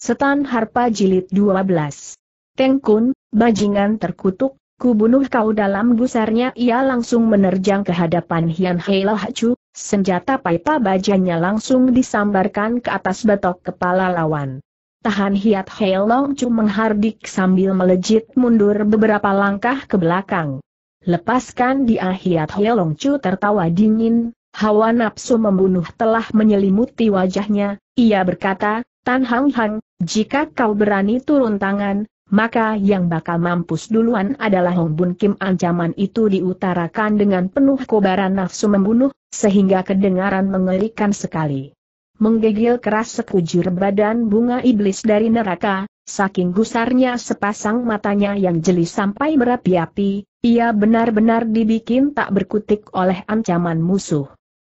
Setan Harpa Jilid 12. Tengkun, bajingan terkutuk, ku bunuh kau dalam gusarnya ia langsung menerjang ke hadapan Hian Hei Lahacu, senjata paipa bajanya langsung disambarkan ke atas batok kepala lawan. Tahan Hian Hei Longcu menghardik sambil melejit mundur beberapa langkah ke belakang. Lepaskan dia Hiat Hei Longcu tertawa dingin, hawa nafsu membunuh telah menyelimuti wajahnya, ia berkata, Tan Hang Hang, jika kau berani turun tangan, maka yang bakal mampus duluan adalah Hong Bun Kim. Ancaman itu diutarakan dengan penuh kobaran nafsu membunuh, sehingga kedengaran mengerikan sekali. Menggegil keras sekujur badan bunga iblis dari neraka, saking gusarnya sepasang matanya yang jeli sampai berapi-api, ia benar-benar dibikin tak berkutik oleh ancaman musuh.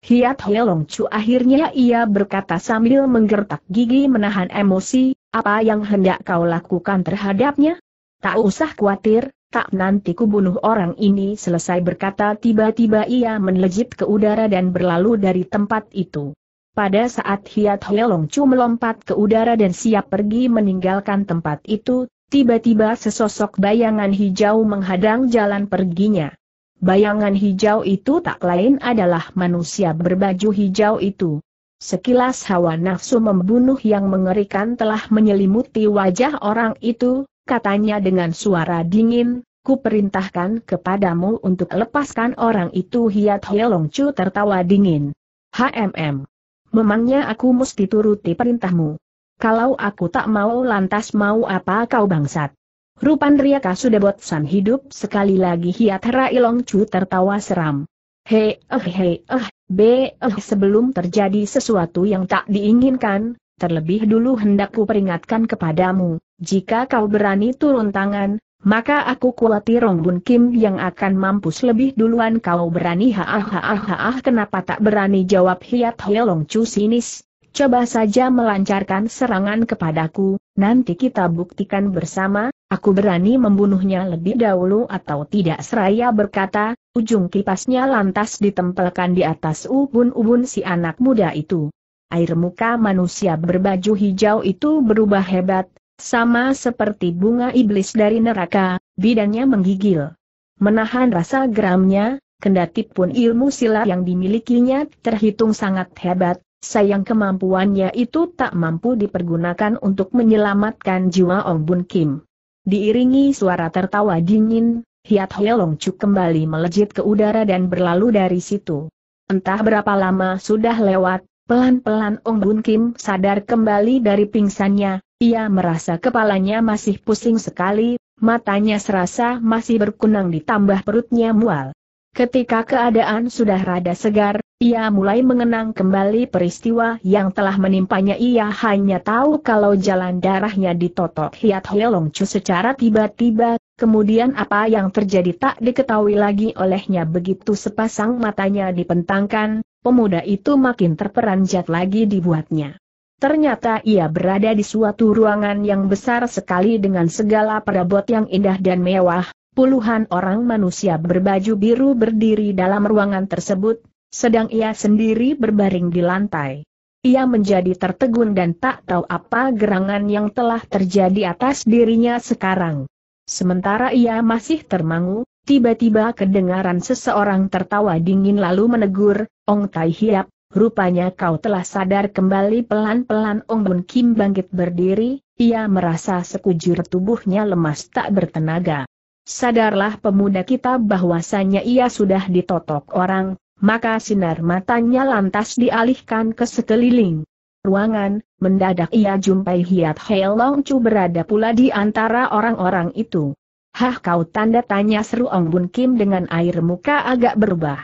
Hiat Helong Chu akhirnya ia berkata sambil menggertak gigi menahan emosi, apa yang hendak kau lakukan terhadapnya? Tak usah khawatir, tak nanti kubunuh orang ini selesai berkata tiba-tiba ia melejit ke udara dan berlalu dari tempat itu. Pada saat Hiat Helong Chu melompat ke udara dan siap pergi meninggalkan tempat itu, tiba-tiba sesosok bayangan hijau menghadang jalan perginya. Bayangan hijau itu tak lain adalah manusia berbaju hijau itu. Sekilas hawa nafsu membunuh yang mengerikan telah menyelimuti wajah orang itu, katanya dengan suara dingin, ku perintahkan kepadamu untuk lepaskan orang itu Hiat Hielongcu tertawa dingin. HMM. Memangnya aku mesti turuti perintahmu. Kalau aku tak mau lantas mau apa kau bangsat? Rupan riaka sudah San hidup sekali lagi hiat Hera Ilong Chu tertawa seram. He eh, he eh, be, eh, sebelum terjadi sesuatu yang tak diinginkan, terlebih dulu hendak ku peringatkan kepadamu, jika kau berani turun tangan, maka aku khawatir Rong Bun Kim yang akan mampus lebih duluan kau berani Ha ah, ha ah ha ah. kenapa tak berani jawab Hiat Helong Chu sinis, coba saja melancarkan serangan kepadaku, nanti kita buktikan bersama, Aku berani membunuhnya lebih dahulu atau tidak seraya berkata, ujung kipasnya lantas ditempelkan di atas ubun-ubun si anak muda itu. Air muka manusia berbaju hijau itu berubah hebat, sama seperti bunga iblis dari neraka, bidannya menggigil. Menahan rasa geramnya, kendati pun ilmu silat yang dimilikinya terhitung sangat hebat, sayang kemampuannya itu tak mampu dipergunakan untuk menyelamatkan jiwa Ong Bun Kim. Diiringi suara tertawa dingin, Hiat Helong kembali melejit ke udara dan berlalu dari situ. Entah berapa lama sudah lewat, pelan-pelan Ong Bun Kim sadar kembali dari pingsannya, ia merasa kepalanya masih pusing sekali, matanya serasa masih berkunang ditambah perutnya mual. Ketika keadaan sudah rada segar, ia mulai mengenang kembali peristiwa yang telah menimpanya ia hanya tahu kalau jalan darahnya ditotok Hiat Hielong Chu secara tiba-tiba, kemudian apa yang terjadi tak diketahui lagi olehnya begitu sepasang matanya dipentangkan, pemuda itu makin terperanjat lagi dibuatnya. Ternyata ia berada di suatu ruangan yang besar sekali dengan segala perabot yang indah dan mewah, puluhan orang manusia berbaju biru berdiri dalam ruangan tersebut, sedang ia sendiri berbaring di lantai. Ia menjadi tertegun dan tak tahu apa gerangan yang telah terjadi atas dirinya sekarang. Sementara ia masih termangu, tiba-tiba kedengaran seseorang tertawa dingin lalu menegur, Ong Tai Hiap, rupanya kau telah sadar kembali pelan-pelan Ong Bun Kim bangkit berdiri, ia merasa sekujur tubuhnya lemas tak bertenaga. Sadarlah pemuda kita bahwasanya ia sudah ditotok orang, maka sinar matanya lantas dialihkan ke sekeliling ruangan, mendadak ia jumpai Hiat Heilong Chu berada pula di antara orang-orang itu. Hah kau tanda tanya seru Ong Bun Kim dengan air muka agak berubah.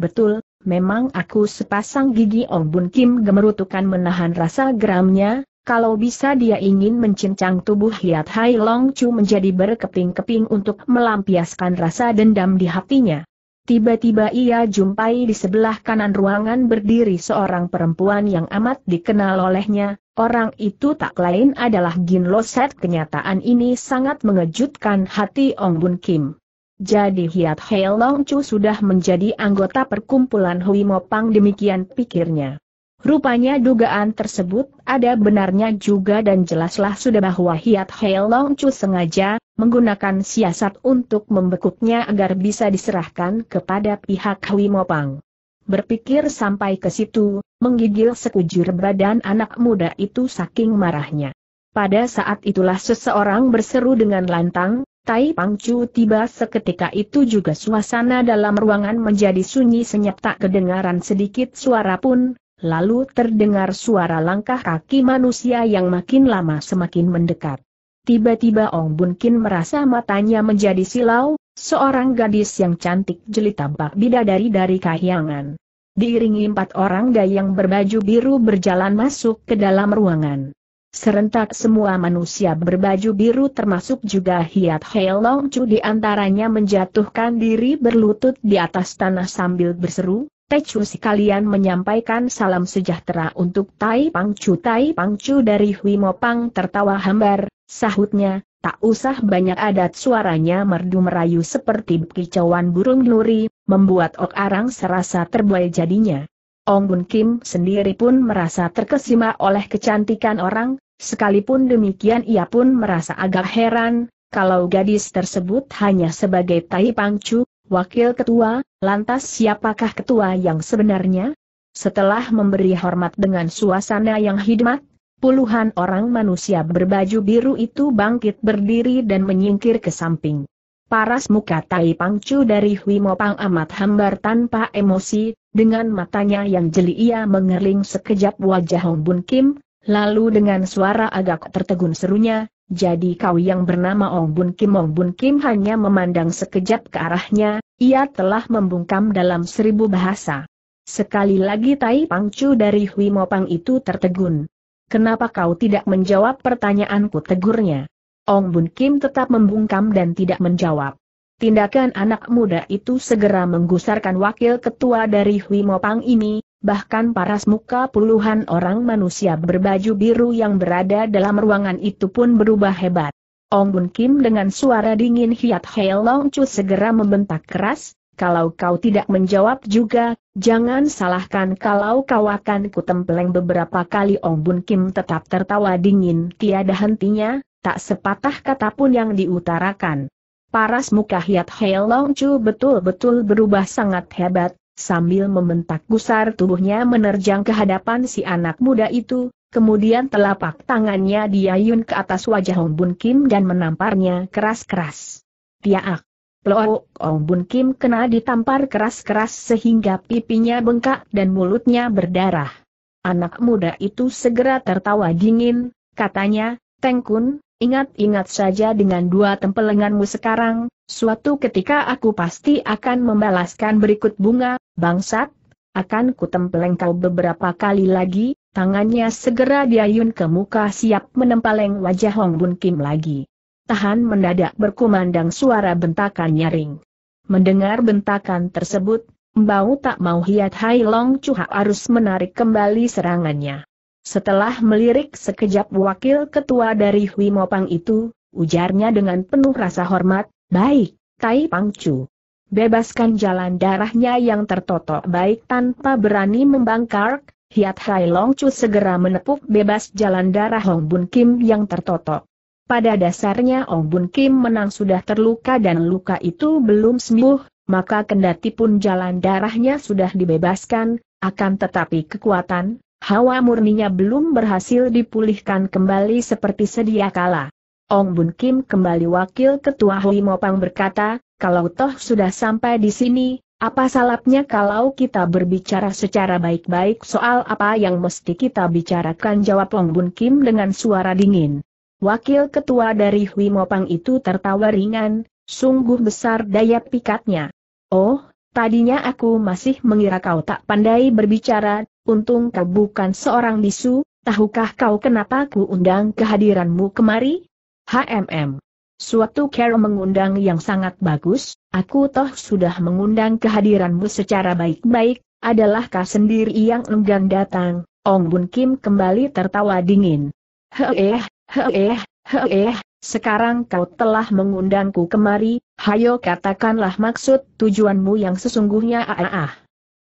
Betul, memang aku sepasang gigi Ong Bun Kim gemerutukan menahan rasa geramnya, kalau bisa dia ingin mencincang tubuh Hiat Hai Long Chu menjadi berkeping-keping untuk melampiaskan rasa dendam di hatinya. Tiba-tiba ia jumpai di sebelah kanan ruangan berdiri seorang perempuan yang amat dikenal olehnya, orang itu tak lain adalah Gin Loset. Kenyataan ini sangat mengejutkan hati Ong Bun Kim. Jadi Hiat Hei Long Chu sudah menjadi anggota perkumpulan Hui Mopang demikian pikirnya. Rupanya dugaan tersebut ada benarnya juga dan jelaslah sudah bahwa Hiat Hei Long Chu sengaja menggunakan siasat untuk membekuknya agar bisa diserahkan kepada pihak Hui Mopang. Berpikir sampai ke situ, menggigil sekujur badan anak muda itu saking marahnya. Pada saat itulah seseorang berseru dengan lantang, Tai Pangcu tiba seketika itu juga suasana dalam ruangan menjadi sunyi senyap tak kedengaran sedikit suara pun, lalu terdengar suara langkah kaki manusia yang makin lama semakin mendekat. Tiba-tiba Ong Bun merasa matanya menjadi silau, seorang gadis yang cantik jeli tampak bidadari dari kahyangan. Diiringi empat orang dayang berbaju biru berjalan masuk ke dalam ruangan. Serentak semua manusia berbaju biru termasuk juga Hiat Heilong Chu di antaranya menjatuhkan diri berlutut di atas tanah sambil berseru, Techu sekalian menyampaikan salam sejahtera untuk Tai Pangcu Tai Pangcu dari Huimo Pang tertawa hambar, Sahutnya, tak usah banyak adat suaranya merdu merayu seperti kicauan burung nuri, membuat Ok Arang serasa terbuai jadinya. Ong Bun Kim sendiri pun merasa terkesima oleh kecantikan orang, sekalipun demikian ia pun merasa agak heran, kalau gadis tersebut hanya sebagai Tai Pangcu, wakil ketua, lantas siapakah ketua yang sebenarnya? Setelah memberi hormat dengan suasana yang hidmat Puluhan orang manusia berbaju biru itu bangkit berdiri dan menyingkir ke samping. Paras muka Tai Pangcu dari Huimopang Pang amat hambar tanpa emosi, dengan matanya yang jeli ia mengerling sekejap wajah Hong Bun Kim, lalu dengan suara agak tertegun serunya, jadi kau yang bernama Ong Bun Kim Ong Bun Kim hanya memandang sekejap ke arahnya, ia telah membungkam dalam seribu bahasa. Sekali lagi Tai Pangcu dari Hui Mopang itu tertegun. Kenapa kau tidak menjawab pertanyaanku tegurnya? Ong Bun Kim tetap membungkam dan tidak menjawab. Tindakan anak muda itu segera menggusarkan wakil ketua dari Hui Mo Pang ini, bahkan paras muka puluhan orang manusia berbaju biru yang berada dalam ruangan itu pun berubah hebat. Ong Bun Kim dengan suara dingin Hiat Heilong Chu segera membentak keras, kalau kau tidak menjawab juga, jangan salahkan kalau kau akan kutempeleng beberapa kali Ong Bun Kim tetap tertawa dingin tiada hentinya, tak sepatah kata pun yang diutarakan. Paras muka Hiat Hei Long Chu betul-betul berubah sangat hebat, sambil membentak gusar tubuhnya menerjang ke hadapan si anak muda itu, kemudian telapak tangannya diayun ke atas wajah Ong Bun Kim dan menamparnya keras-keras. Tiaak! Plook Ong Bun Kim kena ditampar keras-keras sehingga pipinya bengkak dan mulutnya berdarah. Anak muda itu segera tertawa dingin, katanya, Tengkun, ingat-ingat saja dengan dua tempelenganmu sekarang, suatu ketika aku pasti akan membalaskan berikut bunga, bangsat, akan kutempeleng kau beberapa kali lagi, tangannya segera diayun ke muka siap menempeleng wajah Hong Bun Kim lagi tahan mendadak berkumandang suara bentakan nyaring. Mendengar bentakan tersebut, Mbau tak mau Hiat Hai Long Cuha harus menarik kembali serangannya. Setelah melirik sekejap wakil ketua dari Hui Mopang itu, ujarnya dengan penuh rasa hormat, baik, Tai Pang Chu. Bebaskan jalan darahnya yang tertotok baik tanpa berani membangkar, Hiat Hai Long Chu segera menepuk bebas jalan darah Hong Bun Kim yang tertotok. Pada dasarnya Ong Bun Kim menang sudah terluka dan luka itu belum sembuh, maka kendati pun jalan darahnya sudah dibebaskan, akan tetapi kekuatan, hawa murninya belum berhasil dipulihkan kembali seperti sedia kala. Ong Bun Kim kembali wakil ketua Hui Mopang berkata, kalau toh sudah sampai di sini, apa salapnya kalau kita berbicara secara baik-baik soal apa yang mesti kita bicarakan jawab Ong Bun Kim dengan suara dingin. Wakil ketua dari Hui Mopang itu tertawa ringan, sungguh besar daya pikatnya. Oh, tadinya aku masih mengira kau tak pandai berbicara, untung kau bukan seorang bisu, tahukah kau kenapa ku undang kehadiranmu kemari? HMM. Suatu care mengundang yang sangat bagus, aku toh sudah mengundang kehadiranmu secara baik-baik, adalah kau sendiri yang enggan datang, Ong Bun Kim kembali tertawa dingin. Heeh. Heeh, heeh, sekarang kau telah mengundangku kemari, hayo katakanlah maksud tujuanmu yang sesungguhnya ah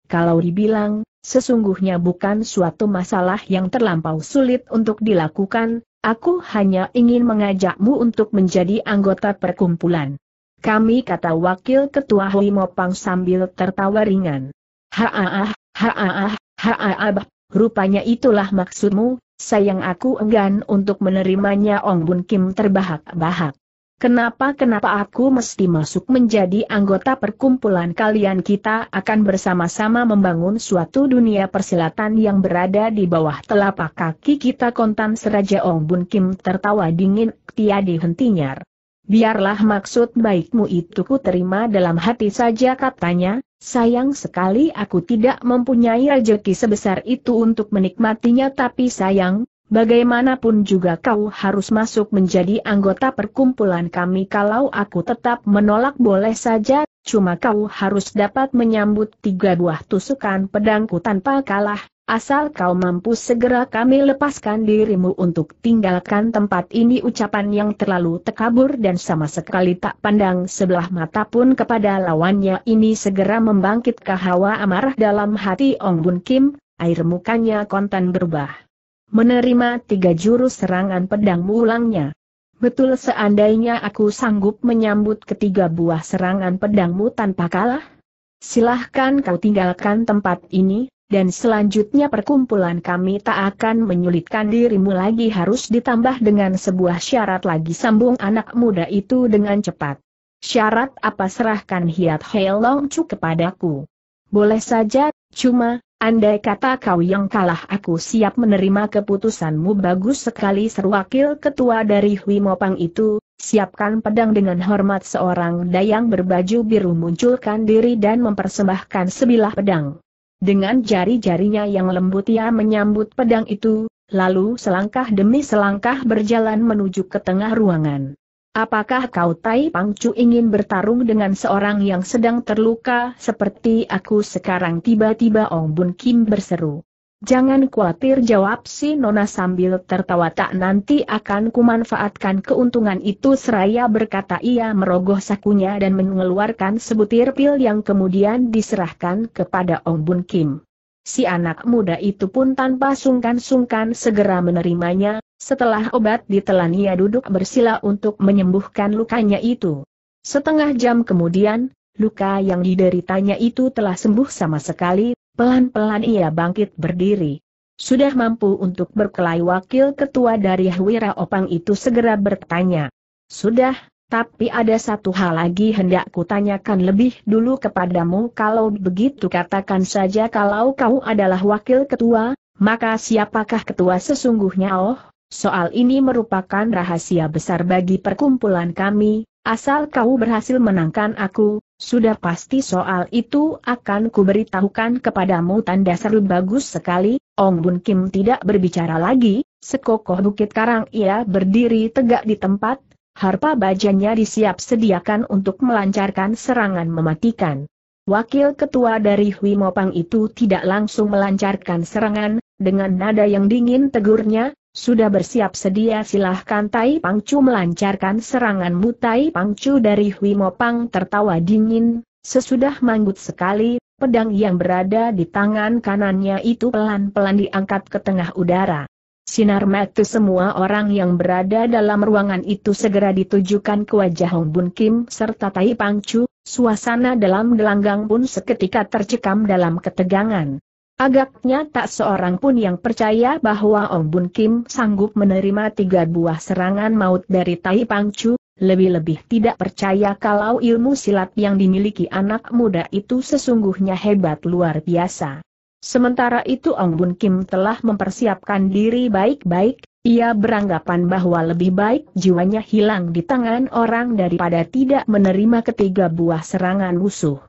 Kalau dibilang, sesungguhnya bukan suatu masalah yang terlampau sulit untuk dilakukan, aku hanya ingin mengajakmu untuk menjadi anggota perkumpulan. Kami kata wakil ketua Hui Mopang sambil tertawa ringan. Haaah, haaah, haaah, rupanya itulah maksudmu, sayang aku enggan untuk menerimanya Ong Bun Kim terbahak-bahak. Kenapa-kenapa aku mesti masuk menjadi anggota perkumpulan kalian kita akan bersama-sama membangun suatu dunia persilatan yang berada di bawah telapak kaki kita kontan seraja Ong Bun Kim tertawa dingin tiada hentinya. Biarlah maksud baikmu itu ku terima dalam hati saja katanya, Sayang sekali aku tidak mempunyai rejeki sebesar itu untuk menikmatinya tapi sayang, bagaimanapun juga kau harus masuk menjadi anggota perkumpulan kami kalau aku tetap menolak boleh saja, cuma kau harus dapat menyambut tiga buah tusukan pedangku tanpa kalah, Asal kau mampu segera kami lepaskan dirimu untuk tinggalkan tempat ini ucapan yang terlalu tekabur dan sama sekali tak pandang sebelah mata pun kepada lawannya ini segera membangkitkan hawa amarah dalam hati Ong Bun Kim, air mukanya kontan berubah. Menerima tiga jurus serangan pedang ulangnya. Betul seandainya aku sanggup menyambut ketiga buah serangan pedangmu tanpa kalah? Silahkan kau tinggalkan tempat ini, dan selanjutnya perkumpulan kami tak akan menyulitkan dirimu lagi harus ditambah dengan sebuah syarat lagi sambung anak muda itu dengan cepat. Syarat apa serahkan Hiat Heilong Chu kepadaku. Boleh saja, cuma, andai kata kau yang kalah aku siap menerima keputusanmu bagus sekali seru wakil ketua dari Hui Mopang itu, siapkan pedang dengan hormat seorang dayang berbaju biru munculkan diri dan mempersembahkan sebilah pedang. Dengan jari-jarinya yang lembut ia menyambut pedang itu, lalu selangkah demi selangkah berjalan menuju ke tengah ruangan. Apakah kau Tai Pangcu ingin bertarung dengan seorang yang sedang terluka seperti aku sekarang tiba-tiba Ong Bun Kim berseru. Jangan khawatir jawab si Nona sambil tertawa tak nanti akan kumanfaatkan keuntungan itu seraya berkata ia merogoh sakunya dan mengeluarkan sebutir pil yang kemudian diserahkan kepada Ong Bun Kim. Si anak muda itu pun tanpa sungkan-sungkan segera menerimanya, setelah obat ditelan ia duduk bersila untuk menyembuhkan lukanya itu. Setengah jam kemudian, luka yang dideritanya itu telah sembuh sama sekali, Pelan-pelan ia bangkit berdiri. Sudah mampu untuk berkelahi wakil ketua dari Hwira Opang itu segera bertanya. Sudah, tapi ada satu hal lagi hendak kutanyakan lebih dulu kepadamu kalau begitu katakan saja kalau kau adalah wakil ketua, maka siapakah ketua sesungguhnya oh? Soal ini merupakan rahasia besar bagi perkumpulan kami, asal kau berhasil menangkan aku, sudah pasti soal itu akan kuberitahukan kepadamu tanda seru bagus sekali, Ong Bun Kim tidak berbicara lagi, sekokoh bukit karang ia berdiri tegak di tempat, harpa bajanya disiap sediakan untuk melancarkan serangan mematikan. Wakil ketua dari Hui Mopang itu tidak langsung melancarkan serangan, dengan nada yang dingin tegurnya, sudah bersiap sedia silahkan Tai Pangcu melancarkan serangan mutai Pangcu dari Hui Pang. tertawa dingin, sesudah manggut sekali, pedang yang berada di tangan kanannya itu pelan-pelan diangkat ke tengah udara. Sinar mata semua orang yang berada dalam ruangan itu segera ditujukan ke wajah Hong Bun Kim serta Tai Pangcu, suasana dalam gelanggang pun seketika tercekam dalam ketegangan. Agaknya tak seorang pun yang percaya bahwa Ong Bun Kim sanggup menerima tiga buah serangan maut dari Tai Pangcu, lebih-lebih tidak percaya kalau ilmu silat yang dimiliki anak muda itu sesungguhnya hebat luar biasa. Sementara itu Ong Bun Kim telah mempersiapkan diri baik-baik, ia beranggapan bahwa lebih baik jiwanya hilang di tangan orang daripada tidak menerima ketiga buah serangan musuh.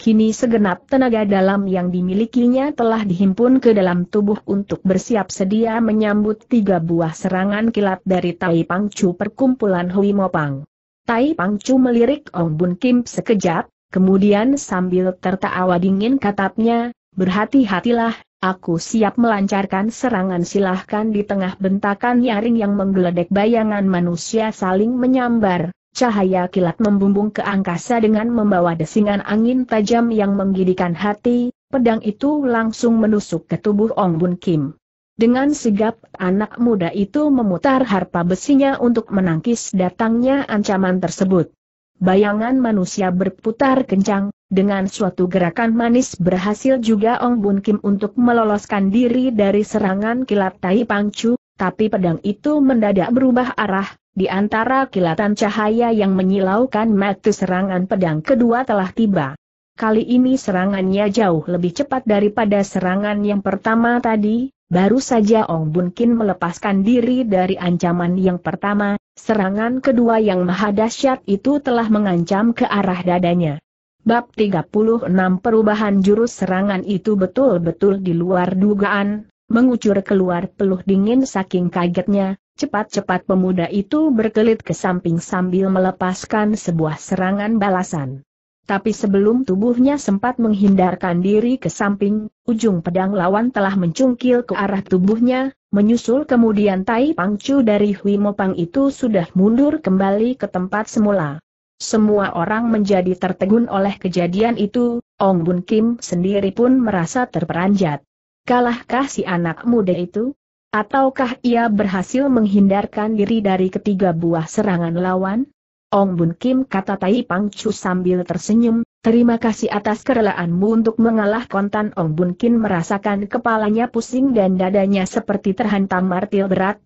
Kini segenap tenaga dalam yang dimilikinya telah dihimpun ke dalam tubuh untuk bersiap sedia menyambut tiga buah serangan kilat dari Tai Pangcu perkumpulan Hui Mopang. Tai Pangcu melirik Ong Bun Kim sekejap, kemudian sambil tertawa dingin katapnya, berhati-hatilah, aku siap melancarkan serangan silahkan di tengah bentakan nyaring yang menggeledek bayangan manusia saling menyambar, cahaya kilat membumbung ke angkasa dengan membawa desingan angin tajam yang menggidikan hati, pedang itu langsung menusuk ke tubuh Ong Bun Kim. Dengan sigap, anak muda itu memutar harpa besinya untuk menangkis datangnya ancaman tersebut. Bayangan manusia berputar kencang, dengan suatu gerakan manis berhasil juga Ong Bun Kim untuk meloloskan diri dari serangan kilat Tai Pangcu, tapi pedang itu mendadak berubah arah, di antara kilatan cahaya yang menyilaukan mata serangan pedang kedua telah tiba. Kali ini serangannya jauh lebih cepat daripada serangan yang pertama tadi, baru saja Ong Bun Kin melepaskan diri dari ancaman yang pertama, serangan kedua yang maha dahsyat itu telah mengancam ke arah dadanya. Bab 36 Perubahan jurus serangan itu betul-betul di luar dugaan, Mengucur keluar peluh dingin saking kagetnya, cepat-cepat pemuda itu berkelit ke samping sambil melepaskan sebuah serangan balasan. Tapi sebelum tubuhnya sempat menghindarkan diri ke samping, ujung pedang lawan telah mencungkil ke arah tubuhnya, menyusul kemudian Tai Pangcu dari Hui Mopang itu sudah mundur kembali ke tempat semula. Semua orang menjadi tertegun oleh kejadian itu, Ong Bun Kim sendiri pun merasa terperanjat. Kalahkah si anak muda itu? Ataukah ia berhasil menghindarkan diri dari ketiga buah serangan lawan? Ong Bun Kim kata Tai Pang Chu sambil tersenyum, terima kasih atas kerelaanmu untuk mengalah kontan Ong Bun Kim merasakan kepalanya pusing dan dadanya seperti terhantam martil berat.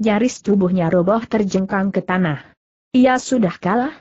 Nyaris tubuhnya roboh terjengkang ke tanah. Ia sudah kalah?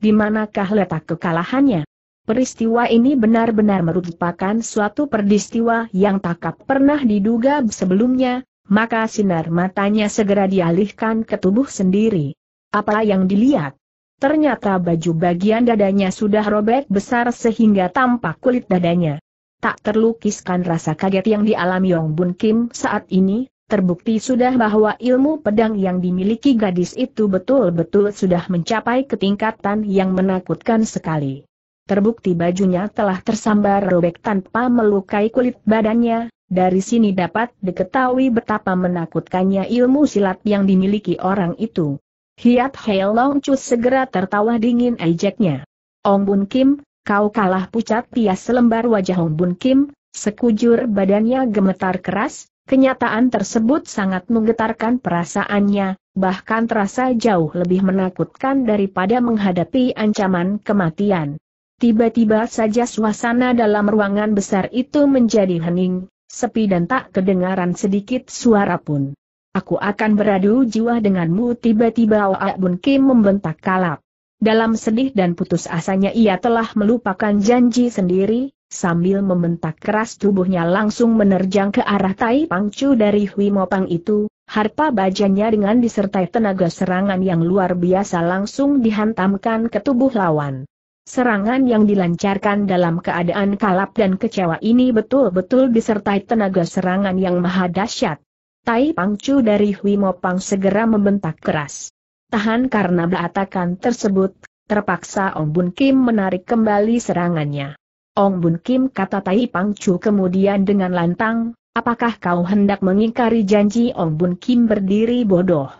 Di manakah letak kekalahannya? Peristiwa ini benar-benar merupakan suatu peristiwa yang tak pernah diduga sebelumnya, maka sinar matanya segera dialihkan ke tubuh sendiri. Apa yang dilihat? Ternyata baju bagian dadanya sudah robek besar sehingga tampak kulit dadanya. Tak terlukiskan rasa kaget yang dialami Yong Bun Kim saat ini, terbukti sudah bahwa ilmu pedang yang dimiliki gadis itu betul-betul sudah mencapai ketingkatan yang menakutkan sekali terbukti bajunya telah tersambar robek tanpa melukai kulit badannya, dari sini dapat diketahui betapa menakutkannya ilmu silat yang dimiliki orang itu. Hiat Long Chu segera tertawa dingin ejeknya. Ong Bun Kim, kau kalah pucat pias selembar wajah Ong Bun Kim, sekujur badannya gemetar keras, kenyataan tersebut sangat menggetarkan perasaannya, bahkan terasa jauh lebih menakutkan daripada menghadapi ancaman kematian. Tiba-tiba saja suasana dalam ruangan besar itu menjadi hening, sepi dan tak kedengaran sedikit suara pun. Aku akan beradu jiwa denganmu tiba-tiba Oak Bun Kim membentak kalap. Dalam sedih dan putus asanya ia telah melupakan janji sendiri, sambil membentak keras tubuhnya langsung menerjang ke arah tai pangcu dari Hui Mopang itu, harpa bajanya dengan disertai tenaga serangan yang luar biasa langsung dihantamkan ke tubuh lawan. Serangan yang dilancarkan dalam keadaan kalap dan kecewa ini betul-betul disertai tenaga serangan yang maha dahsyat. Tai Pangcu dari Hui Pang segera membentak keras. Tahan karena beratakan tersebut, terpaksa Ong Bun Kim menarik kembali serangannya. Ong Bun Kim kata Tai Pangcu kemudian dengan lantang, apakah kau hendak mengingkari janji Ong Bun Kim berdiri bodoh?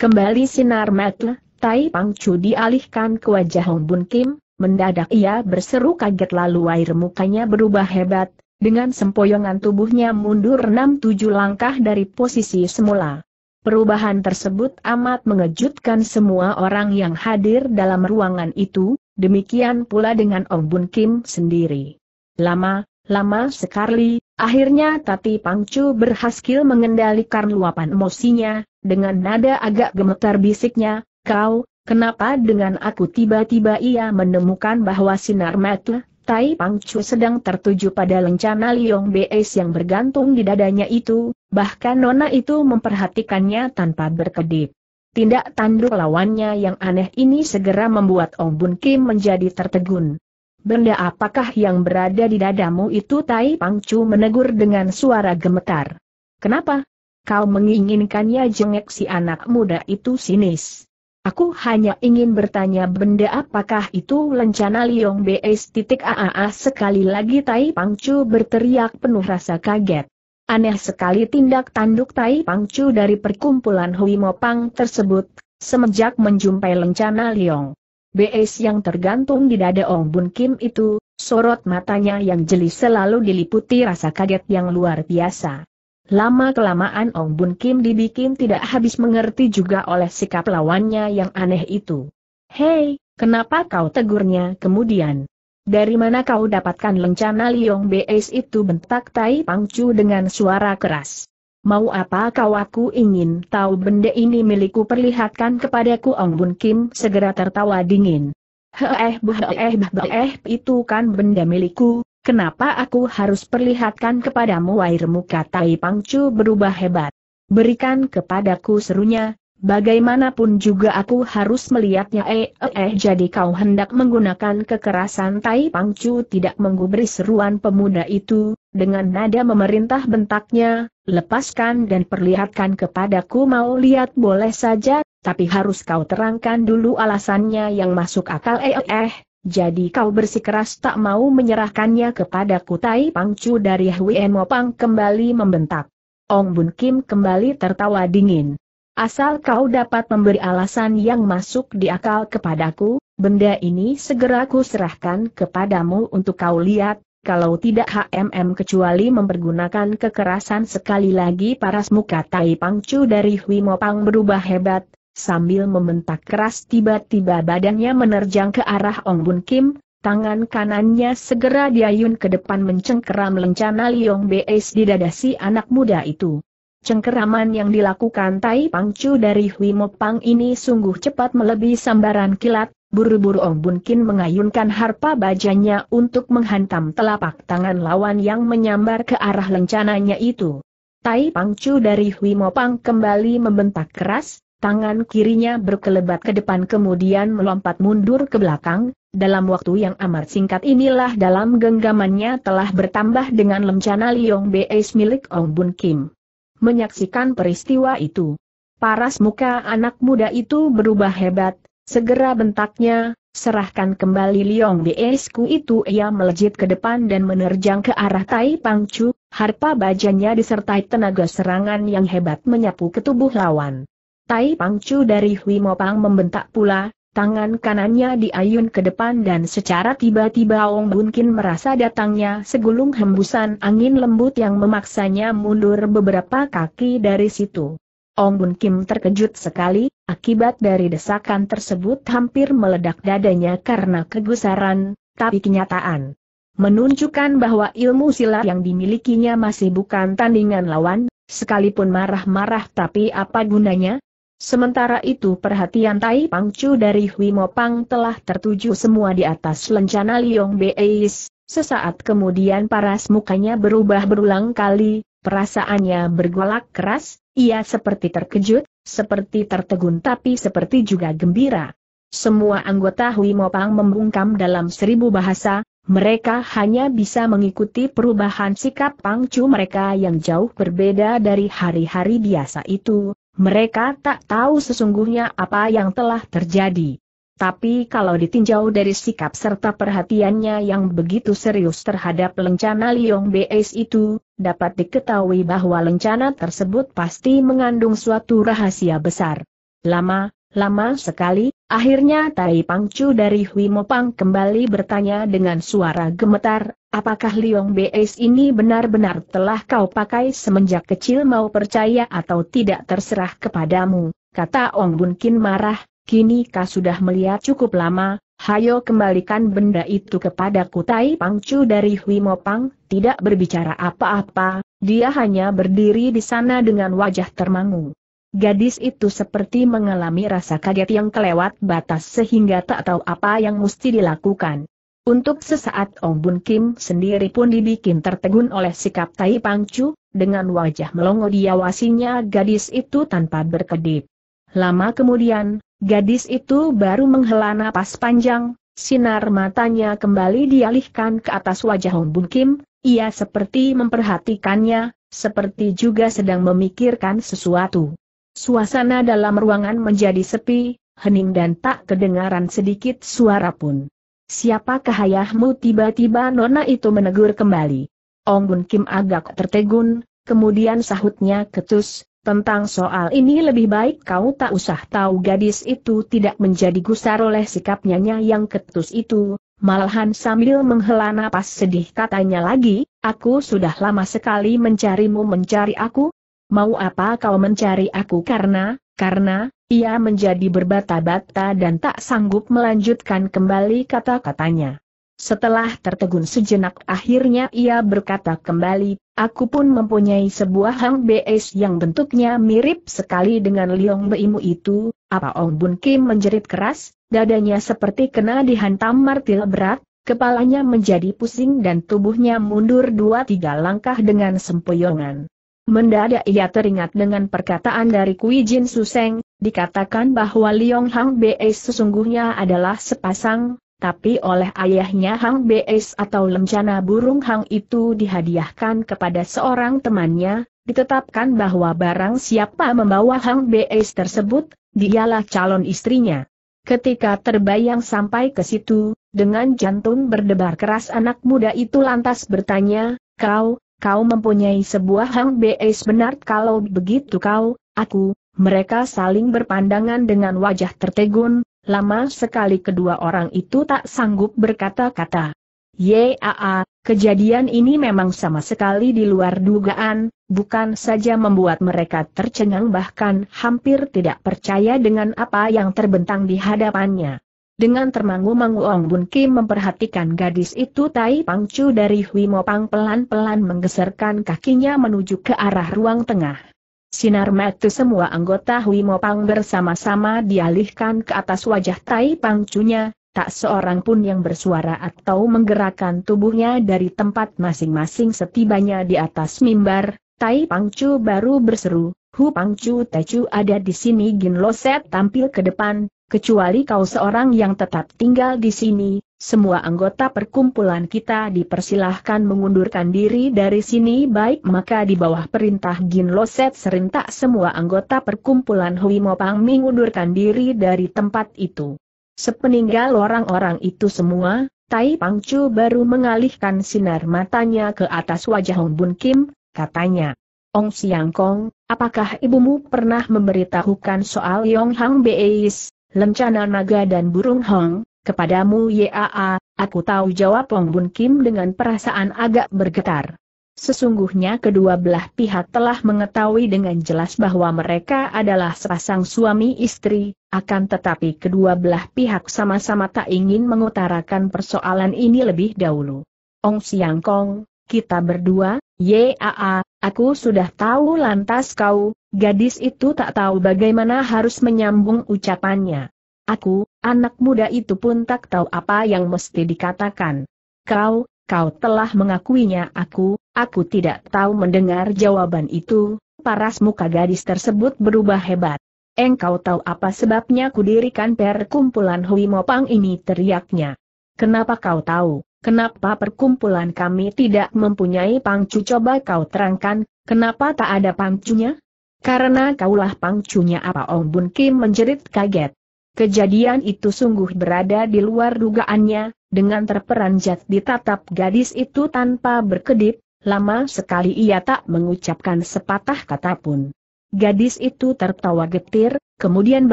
Kembali sinar metle, Tai Pangcu dialihkan ke wajah Ong Bun Kim, Mendadak ia berseru kaget lalu air mukanya berubah hebat, dengan sempoyongan tubuhnya mundur 6-7 langkah dari posisi semula. Perubahan tersebut amat mengejutkan semua orang yang hadir dalam ruangan itu, demikian pula dengan Ong Bun Kim sendiri. Lama, lama sekali, akhirnya Tati Pangcu berhasil mengendalikan luapan emosinya, dengan nada agak gemetar bisiknya, kau, Kenapa dengan aku tiba-tiba ia menemukan bahwa sinar mata, Tai Pang Chu sedang tertuju pada lencana Liong Beis yang bergantung di dadanya itu, bahkan Nona itu memperhatikannya tanpa berkedip. Tindak tanduk lawannya yang aneh ini segera membuat Ong Bun Kim menjadi tertegun. Benda apakah yang berada di dadamu itu Tai Pang Chu menegur dengan suara gemetar. Kenapa? Kau menginginkannya jengek si anak muda itu sinis. Aku hanya ingin bertanya benda apakah itu lencana Liong BS titik AAA sekali lagi Tai Pangcu berteriak penuh rasa kaget. Aneh sekali tindak tanduk Tai Pangcu dari perkumpulan Hui Mopang tersebut, semenjak menjumpai lencana Liong. BS yang tergantung di dada Ong Bun Kim itu, sorot matanya yang jeli selalu diliputi rasa kaget yang luar biasa. Lama-kelamaan Ong Bun Kim dibikin tidak habis mengerti juga oleh sikap lawannya yang aneh itu. Hei, kenapa kau tegurnya kemudian? Dari mana kau dapatkan lencana Liong Beis itu bentak Tai Pangcu dengan suara keras. Mau apa kau aku ingin tahu benda ini milikku perlihatkan kepadaku Ong Bun Kim segera tertawa dingin. Heeh eh, heeh heeh itu kan benda milikku, Kenapa aku harus perlihatkan kepadamu air muka Tai pangcu berubah hebat. Berikan kepadaku serunya, bagaimanapun juga aku harus melihatnya eh eh, eh. jadi kau hendak menggunakan kekerasan Tai Pangcu tidak menggubris seruan pemuda itu, dengan nada memerintah bentaknya, lepaskan dan perlihatkan kepadaku mau lihat boleh saja, tapi harus kau terangkan dulu alasannya yang masuk akal eh, eh. eh. Jadi kau bersikeras tak mau menyerahkannya kepadaku Tai Pangcu dari Hwee Mopang kembali membentak. Ong Bun Kim kembali tertawa dingin. Asal kau dapat memberi alasan yang masuk di akal kepadaku, benda ini segera ku serahkan kepadamu untuk kau lihat, kalau tidak HMM kecuali mempergunakan kekerasan sekali lagi paras muka Tai Pangcu dari Huimopang berubah hebat, sambil membentak keras tiba-tiba badannya menerjang ke arah Ong Bun Kim, tangan kanannya segera diayun ke depan mencengkeram lencana Liong Bes di dada si anak muda itu. Cengkeraman yang dilakukan Tai Pangcu dari Hui Mo Pang ini sungguh cepat melebihi sambaran kilat, Buru-buru Ong Bun Kim mengayunkan harpa bajanya untuk menghantam telapak tangan lawan yang menyambar ke arah lencananya itu. Tai Pangcu dari Mo Pang kembali membentak keras, Tangan kirinya berkelebat ke depan kemudian melompat mundur ke belakang, dalam waktu yang amat singkat inilah dalam genggamannya telah bertambah dengan lencana Liong Beis milik Ong Bun Kim. Menyaksikan peristiwa itu, paras muka anak muda itu berubah hebat, segera bentaknya, serahkan kembali Liong ku itu ia melejit ke depan dan menerjang ke arah Tai Pangcu, harpa bajanya disertai tenaga serangan yang hebat menyapu ke tubuh lawan. Tai Pangcu dari Hui Mo Pang membentak pula, tangan kanannya diayun ke depan dan secara tiba-tiba Ong Bun Kin merasa datangnya segulung hembusan angin lembut yang memaksanya mundur beberapa kaki dari situ. Ong Bun Kim terkejut sekali, akibat dari desakan tersebut hampir meledak dadanya karena kegusaran, tapi kenyataan menunjukkan bahwa ilmu silat yang dimilikinya masih bukan tandingan lawan, sekalipun marah-marah tapi apa gunanya? Sementara itu perhatian Tai Pangcu dari Hui Pang telah tertuju semua di atas lencana Liong Beis, sesaat kemudian paras mukanya berubah berulang kali, perasaannya bergolak keras, ia seperti terkejut, seperti tertegun tapi seperti juga gembira. Semua anggota Hui Pang membungkam dalam seribu bahasa, mereka hanya bisa mengikuti perubahan sikap Pangcu mereka yang jauh berbeda dari hari-hari biasa itu, mereka tak tahu sesungguhnya apa yang telah terjadi. Tapi kalau ditinjau dari sikap serta perhatiannya yang begitu serius terhadap lencana Liong BS itu, dapat diketahui bahwa lencana tersebut pasti mengandung suatu rahasia besar. Lama, Lama sekali, akhirnya Tai Pangcu dari Huimopang kembali bertanya dengan suara gemetar, apakah Liong BS ini benar-benar telah kau pakai semenjak kecil mau percaya atau tidak terserah kepadamu, kata Ong Bun Kin marah, kini kau sudah melihat cukup lama, hayo kembalikan benda itu kepadaku Tai Pangcu dari Huimopang, tidak berbicara apa-apa, dia hanya berdiri di sana dengan wajah termangu. Gadis itu seperti mengalami rasa kaget yang kelewat batas sehingga tak tahu apa yang mesti dilakukan. Untuk sesaat Ong Bun Kim sendiri pun dibikin tertegun oleh sikap Tai Pangcu, dengan wajah melongo diawasinya gadis itu tanpa berkedip. Lama kemudian, gadis itu baru menghela napas panjang, sinar matanya kembali dialihkan ke atas wajah Ong Bun Kim, ia seperti memperhatikannya, seperti juga sedang memikirkan sesuatu. Suasana dalam ruangan menjadi sepi, hening dan tak kedengaran sedikit suara pun. Siapakah ayahmu tiba-tiba nona itu menegur kembali. Ong Bun Kim agak tertegun, kemudian sahutnya ketus, tentang soal ini lebih baik kau tak usah tahu gadis itu tidak menjadi gusar oleh sikapnya yang ketus itu, malahan sambil menghela napas sedih katanya lagi, aku sudah lama sekali mencarimu mencari aku, mau apa kau mencari aku karena, karena, ia menjadi berbata-bata dan tak sanggup melanjutkan kembali kata-katanya. Setelah tertegun sejenak akhirnya ia berkata kembali, aku pun mempunyai sebuah hang BS yang bentuknya mirip sekali dengan Liong Beimu itu, apa Ong Bun Kim menjerit keras, dadanya seperti kena dihantam martil berat, kepalanya menjadi pusing dan tubuhnya mundur dua tiga langkah dengan sempoyongan. Mendadak ia teringat dengan perkataan dari Kui Jin Suseng, dikatakan bahwa Liong Hang Beis sesungguhnya adalah sepasang, tapi oleh ayahnya Hang Beis atau lencana burung Hang itu dihadiahkan kepada seorang temannya, ditetapkan bahwa barang siapa membawa Hang Beis tersebut, dialah calon istrinya. Ketika terbayang sampai ke situ, dengan jantung berdebar keras anak muda itu lantas bertanya, kau, kau mempunyai sebuah hang beis benar kalau begitu kau, aku, mereka saling berpandangan dengan wajah tertegun, lama sekali kedua orang itu tak sanggup berkata-kata. Yaa, kejadian ini memang sama sekali di luar dugaan, bukan saja membuat mereka tercengang bahkan hampir tidak percaya dengan apa yang terbentang di hadapannya. Dengan termangu-mangu Ong Bun Kim memperhatikan gadis itu Tai Pang Chu dari Hui Mo Pang pelan-pelan menggeserkan kakinya menuju ke arah ruang tengah. Sinar mata semua anggota Hui Mo Pang bersama-sama dialihkan ke atas wajah Tai Pang Chu-nya, tak seorang pun yang bersuara atau menggerakkan tubuhnya dari tempat masing-masing setibanya di atas mimbar, Tai Pang Chu baru berseru, Hu Pang Chu Tecu ada di sini Gin Set tampil ke depan, kecuali kau seorang yang tetap tinggal di sini, semua anggota perkumpulan kita dipersilahkan mengundurkan diri dari sini baik maka di bawah perintah Gin Loset serentak semua anggota perkumpulan Hui Pang mengundurkan diri dari tempat itu. Sepeninggal orang-orang itu semua, Tai Pang Pangcu baru mengalihkan sinar matanya ke atas wajah Hong Bun Kim, katanya. Ong Siang Kong, apakah ibumu pernah memberitahukan soal Yong Hang Beis, lencana naga dan burung hong, kepadamu Yaa, aku tahu jawab Wong Bun Kim dengan perasaan agak bergetar. Sesungguhnya kedua belah pihak telah mengetahui dengan jelas bahwa mereka adalah sepasang suami istri, akan tetapi kedua belah pihak sama-sama tak ingin mengutarakan persoalan ini lebih dahulu. Ong Siang Kong, kita berdua, yaa, aku sudah tahu lantas kau, gadis itu tak tahu bagaimana harus menyambung ucapannya. Aku, anak muda itu pun tak tahu apa yang mesti dikatakan. Kau, kau telah mengakuinya aku, aku tidak tahu mendengar jawaban itu, paras muka gadis tersebut berubah hebat. Engkau tahu apa sebabnya kudirikan perkumpulan Hui Mopang ini teriaknya. Kenapa kau tahu? Kenapa perkumpulan kami tidak mempunyai pangcu coba kau terangkan, kenapa tak ada pangcunya? Karena kaulah pangcunya apa Ong Bun Kim menjerit kaget. Kejadian itu sungguh berada di luar dugaannya, dengan terperanjat ditatap gadis itu tanpa berkedip, lama sekali ia tak mengucapkan sepatah kata pun. Gadis itu tertawa getir, kemudian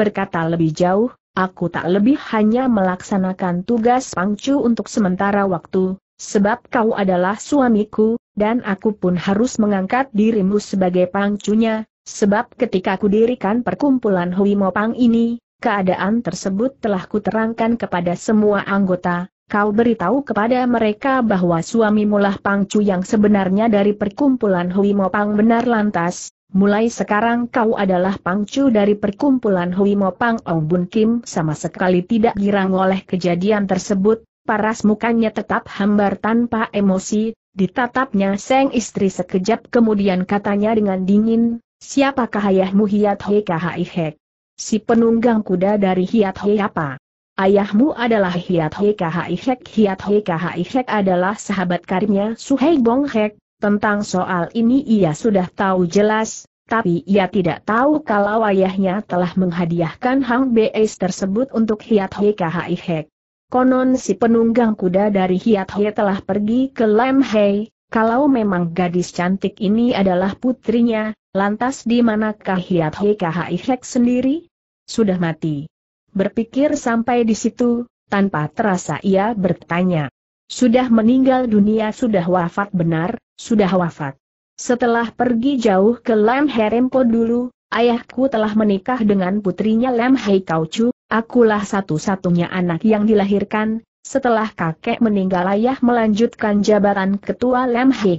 berkata lebih jauh, aku tak lebih hanya melaksanakan tugas pangcu untuk sementara waktu, sebab kau adalah suamiku, dan aku pun harus mengangkat dirimu sebagai pangcunya, sebab ketika aku dirikan perkumpulan Hui Pang ini, keadaan tersebut telah kuterangkan kepada semua anggota, kau beritahu kepada mereka bahwa suamimulah pangcu yang sebenarnya dari perkumpulan Hui Pang benar lantas, Mulai sekarang kau adalah pangcu dari perkumpulan Hui Mo Pang Ong Bun Kim sama sekali tidak girang oleh kejadian tersebut, paras mukanya tetap hambar tanpa emosi, ditatapnya seng istri sekejap kemudian katanya dengan dingin, siapakah ayahmu Hiat Hei Kahai Hek? Si penunggang kuda dari Hiat Hei apa? Ayahmu adalah Hiat Hei Kahai Hek Hiat Hei Kahai Hek adalah sahabat karibnya Suhei Bong Hek, tentang soal ini ia sudah tahu jelas, tapi ia tidak tahu kalau ayahnya telah menghadiahkan Hang Beis tersebut untuk Hiat Hei Khai Hek. Konon si penunggang kuda dari Hiat Hei telah pergi ke Lem Hei, kalau memang gadis cantik ini adalah putrinya, lantas di manakah Hiat Hei Khai Hek sendiri? Sudah mati. Berpikir sampai di situ, tanpa terasa ia bertanya. Sudah meninggal dunia sudah wafat benar, sudah wafat. Setelah pergi jauh ke Lam Herempo dulu, ayahku telah menikah dengan putrinya Lam Hei Chu, akulah satu-satunya anak yang dilahirkan, setelah kakek meninggal ayah melanjutkan jabatan ketua Lam Hei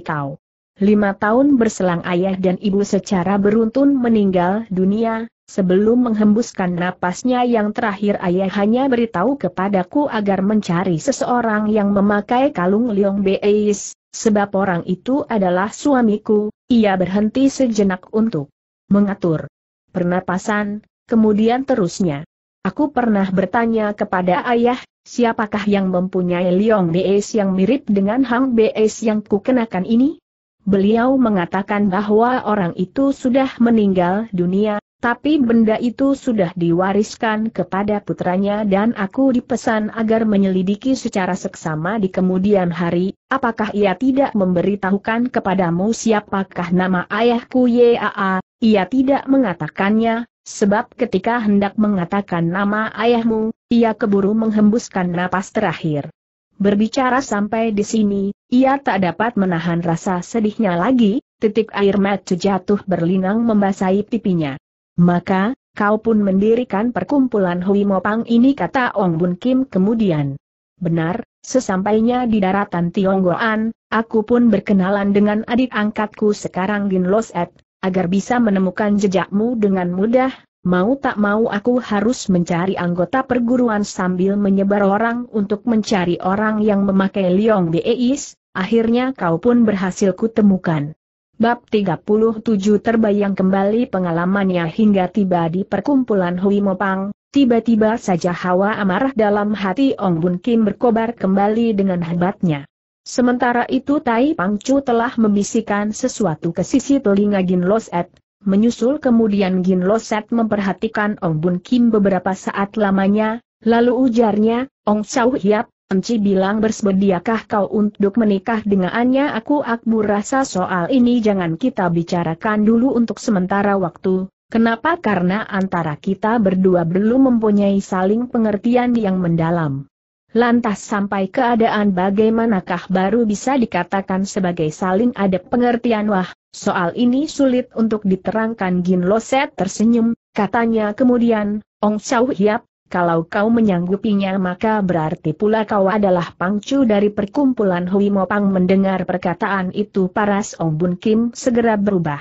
Lima tahun berselang ayah dan ibu secara beruntun meninggal dunia, Sebelum menghembuskan napasnya yang terakhir ayah hanya beritahu kepadaku agar mencari seseorang yang memakai kalung Liong Beis, sebab orang itu adalah suamiku, ia berhenti sejenak untuk mengatur pernapasan, kemudian terusnya. Aku pernah bertanya kepada ayah, siapakah yang mempunyai Liong Beis yang mirip dengan Hang Beis yang kukenakan ini? Beliau mengatakan bahwa orang itu sudah meninggal dunia, tapi benda itu sudah diwariskan kepada putranya dan aku dipesan agar menyelidiki secara seksama di kemudian hari, apakah ia tidak memberitahukan kepadamu siapakah nama ayahku Yaa, ia tidak mengatakannya, sebab ketika hendak mengatakan nama ayahmu, ia keburu menghembuskan napas terakhir. Berbicara sampai di sini, ia tak dapat menahan rasa sedihnya lagi, titik air mata jatuh berlinang membasahi pipinya. Maka, kau pun mendirikan perkumpulan Hui Mopang ini kata Ong Bun Kim kemudian. Benar, sesampainya di daratan Tionggoan, aku pun berkenalan dengan adik angkatku sekarang Gin Los Et, agar bisa menemukan jejakmu dengan mudah, mau tak mau aku harus mencari anggota perguruan sambil menyebar orang untuk mencari orang yang memakai Liong Beis, akhirnya kau pun berhasil kutemukan. Bab 37 terbayang kembali pengalamannya hingga tiba di perkumpulan Hui Mopang, tiba-tiba saja hawa amarah dalam hati Ong Bun Kim berkobar kembali dengan hebatnya. Sementara itu Tai Pang Chu telah membisikkan sesuatu ke sisi telinga Gin Loset, menyusul kemudian Gin Loset memperhatikan Ong Bun Kim beberapa saat lamanya, lalu ujarnya, Ong Chau Hiap, Enci bilang bersediakah kau untuk menikah dengannya aku akbu rasa soal ini jangan kita bicarakan dulu untuk sementara waktu, kenapa karena antara kita berdua belum mempunyai saling pengertian yang mendalam. Lantas sampai keadaan bagaimanakah baru bisa dikatakan sebagai saling ada pengertian wah, soal ini sulit untuk diterangkan Gin Loset tersenyum, katanya kemudian, Ong chau Hiap, kalau kau menyanggupinya maka berarti pula kau adalah pangcu dari perkumpulan Hui Mopang mendengar perkataan itu paras Ong Bun Kim segera berubah.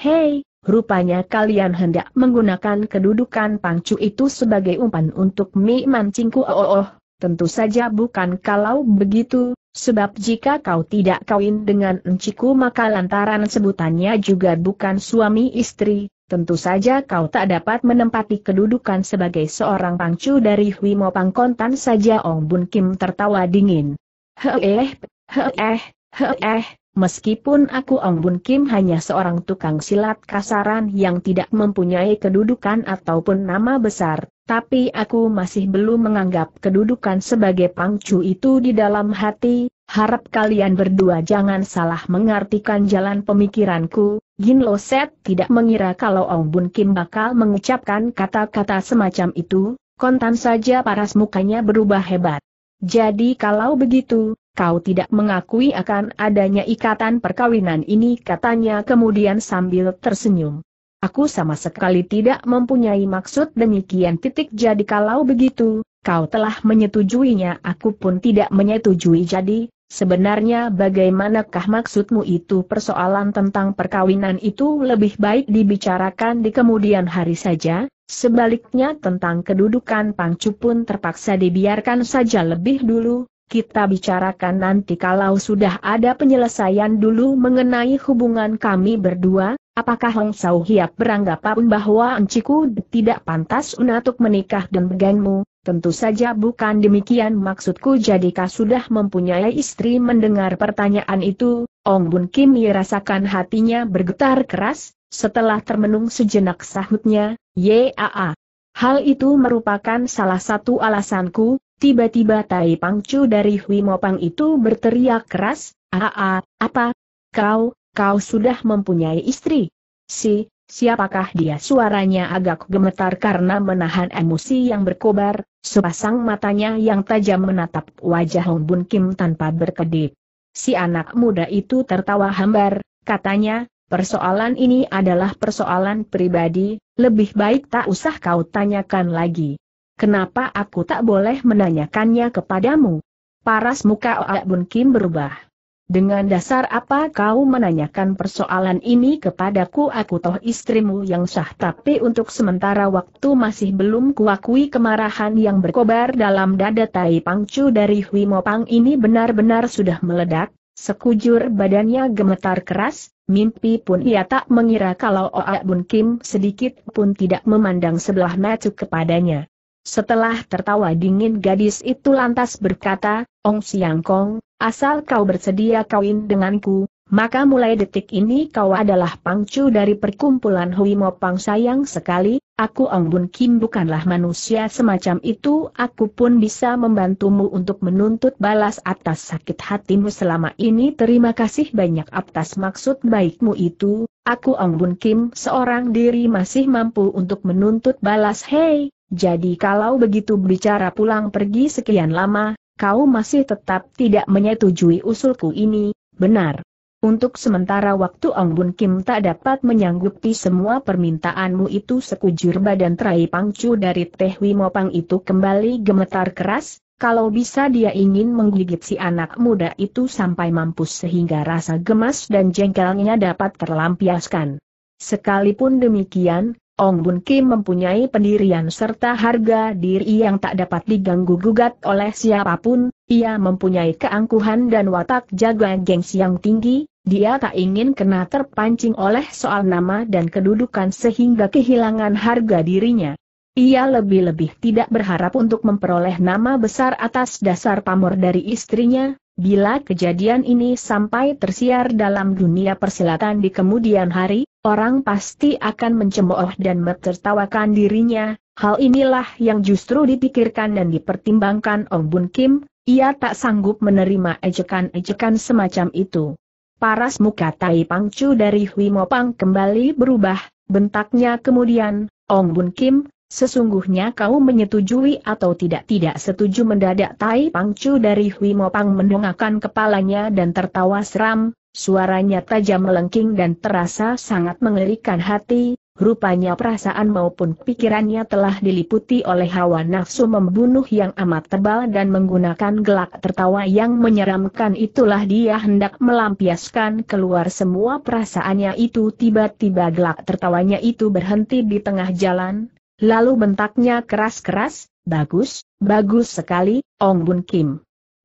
Hei, rupanya kalian hendak menggunakan kedudukan pangcu itu sebagai umpan untuk mi mancingku oh, oh, oh, Tentu saja bukan kalau begitu, sebab jika kau tidak kawin dengan enciku maka lantaran sebutannya juga bukan suami istri, Tentu saja kau tak dapat menempati kedudukan sebagai seorang pangcu dari Huimo Pangkontan saja Ong Bun Kim tertawa dingin. Heeh, heeh, heeh, meskipun aku Ong Bun Kim hanya seorang tukang silat kasaran yang tidak mempunyai kedudukan ataupun nama besar, tapi aku masih belum menganggap kedudukan sebagai pangcu itu di dalam hati, Harap kalian berdua jangan salah mengartikan jalan pemikiranku, Gin Lo Set tidak mengira kalau Ong Bun Kim bakal mengucapkan kata-kata semacam itu, kontan saja paras mukanya berubah hebat. Jadi kalau begitu, kau tidak mengakui akan adanya ikatan perkawinan ini katanya kemudian sambil tersenyum. Aku sama sekali tidak mempunyai maksud demikian titik jadi kalau begitu, kau telah menyetujuinya aku pun tidak menyetujui jadi, Sebenarnya bagaimanakah maksudmu itu persoalan tentang perkawinan itu lebih baik dibicarakan di kemudian hari saja, sebaliknya tentang kedudukan pangcu pun terpaksa dibiarkan saja lebih dulu, kita bicarakan nanti kalau sudah ada penyelesaian dulu mengenai hubungan kami berdua, apakah Hong Sau Hiap beranggapan bahwa Enciku tidak pantas untuk menikah dan denganmu, Tentu saja bukan demikian maksudku jadikah sudah mempunyai istri mendengar pertanyaan itu, Ong Bun Kim merasakan hatinya bergetar keras, setelah termenung sejenak sahutnya, Yaa. Hal itu merupakan salah satu alasanku, tiba-tiba Tai Pangcu dari Hui Mopang itu berteriak keras, Aa, apa? Kau, kau sudah mempunyai istri? Si, Siapakah dia suaranya agak gemetar karena menahan emosi yang berkobar, sepasang matanya yang tajam menatap wajah Hong Bun Kim tanpa berkedip. Si anak muda itu tertawa hambar, katanya, persoalan ini adalah persoalan pribadi, lebih baik tak usah kau tanyakan lagi. Kenapa aku tak boleh menanyakannya kepadamu? Paras muka Oak Bun Kim berubah. Dengan dasar apa kau menanyakan persoalan ini kepadaku aku toh istrimu yang sah tapi untuk sementara waktu masih belum kuakui kemarahan yang berkobar dalam dada tai pangcu dari Huimo Pang ini benar-benar sudah meledak, sekujur badannya gemetar keras, mimpi pun ia tak mengira kalau Oa Bun Kim sedikit pun tidak memandang sebelah mata kepadanya. Setelah tertawa dingin gadis itu lantas berkata, Ong Siang Kong, asal kau bersedia kawin denganku, maka mulai detik ini kau adalah pangcu dari perkumpulan Hui Mo Pang sayang sekali, aku Ong Bun Kim bukanlah manusia semacam itu aku pun bisa membantumu untuk menuntut balas atas sakit hatimu selama ini terima kasih banyak atas maksud baikmu itu, aku Ong Bun Kim seorang diri masih mampu untuk menuntut balas hei, jadi kalau begitu bicara pulang pergi sekian lama, kau masih tetap tidak menyetujui usulku ini, benar. Untuk sementara waktu Ong Bun Kim tak dapat menyanggupi semua permintaanmu itu sekujur badan terai pangcu dari Teh Wimopang itu kembali gemetar keras, kalau bisa dia ingin menggigit si anak muda itu sampai mampus sehingga rasa gemas dan jengkelnya dapat terlampiaskan. Sekalipun demikian, Ong Bun Kim mempunyai pendirian serta harga diri yang tak dapat diganggu-gugat oleh siapapun, ia mempunyai keangkuhan dan watak jaga gengsi yang tinggi, dia tak ingin kena terpancing oleh soal nama dan kedudukan sehingga kehilangan harga dirinya. Ia lebih-lebih tidak berharap untuk memperoleh nama besar atas dasar pamor dari istrinya, bila kejadian ini sampai tersiar dalam dunia persilatan di kemudian hari, orang pasti akan mencemooh dan mencertawakan dirinya, hal inilah yang justru dipikirkan dan dipertimbangkan Ong Bun Kim, ia tak sanggup menerima ejekan-ejekan semacam itu. Paras muka Tai Pangcu dari Hui Mopang kembali berubah, bentaknya kemudian, Ong Bun Kim, Sesungguhnya kau menyetujui atau tidak-tidak setuju mendadak Tai Pangcu dari Hui Mopang mendongakkan kepalanya dan tertawa seram, Suaranya tajam melengking dan terasa sangat mengerikan hati, rupanya perasaan maupun pikirannya telah diliputi oleh hawa nafsu membunuh yang amat tebal dan menggunakan gelak tertawa yang menyeramkan itulah dia hendak melampiaskan keluar semua perasaannya itu tiba-tiba gelak tertawanya itu berhenti di tengah jalan, lalu bentaknya keras-keras, bagus, bagus sekali, Ong Bun Kim.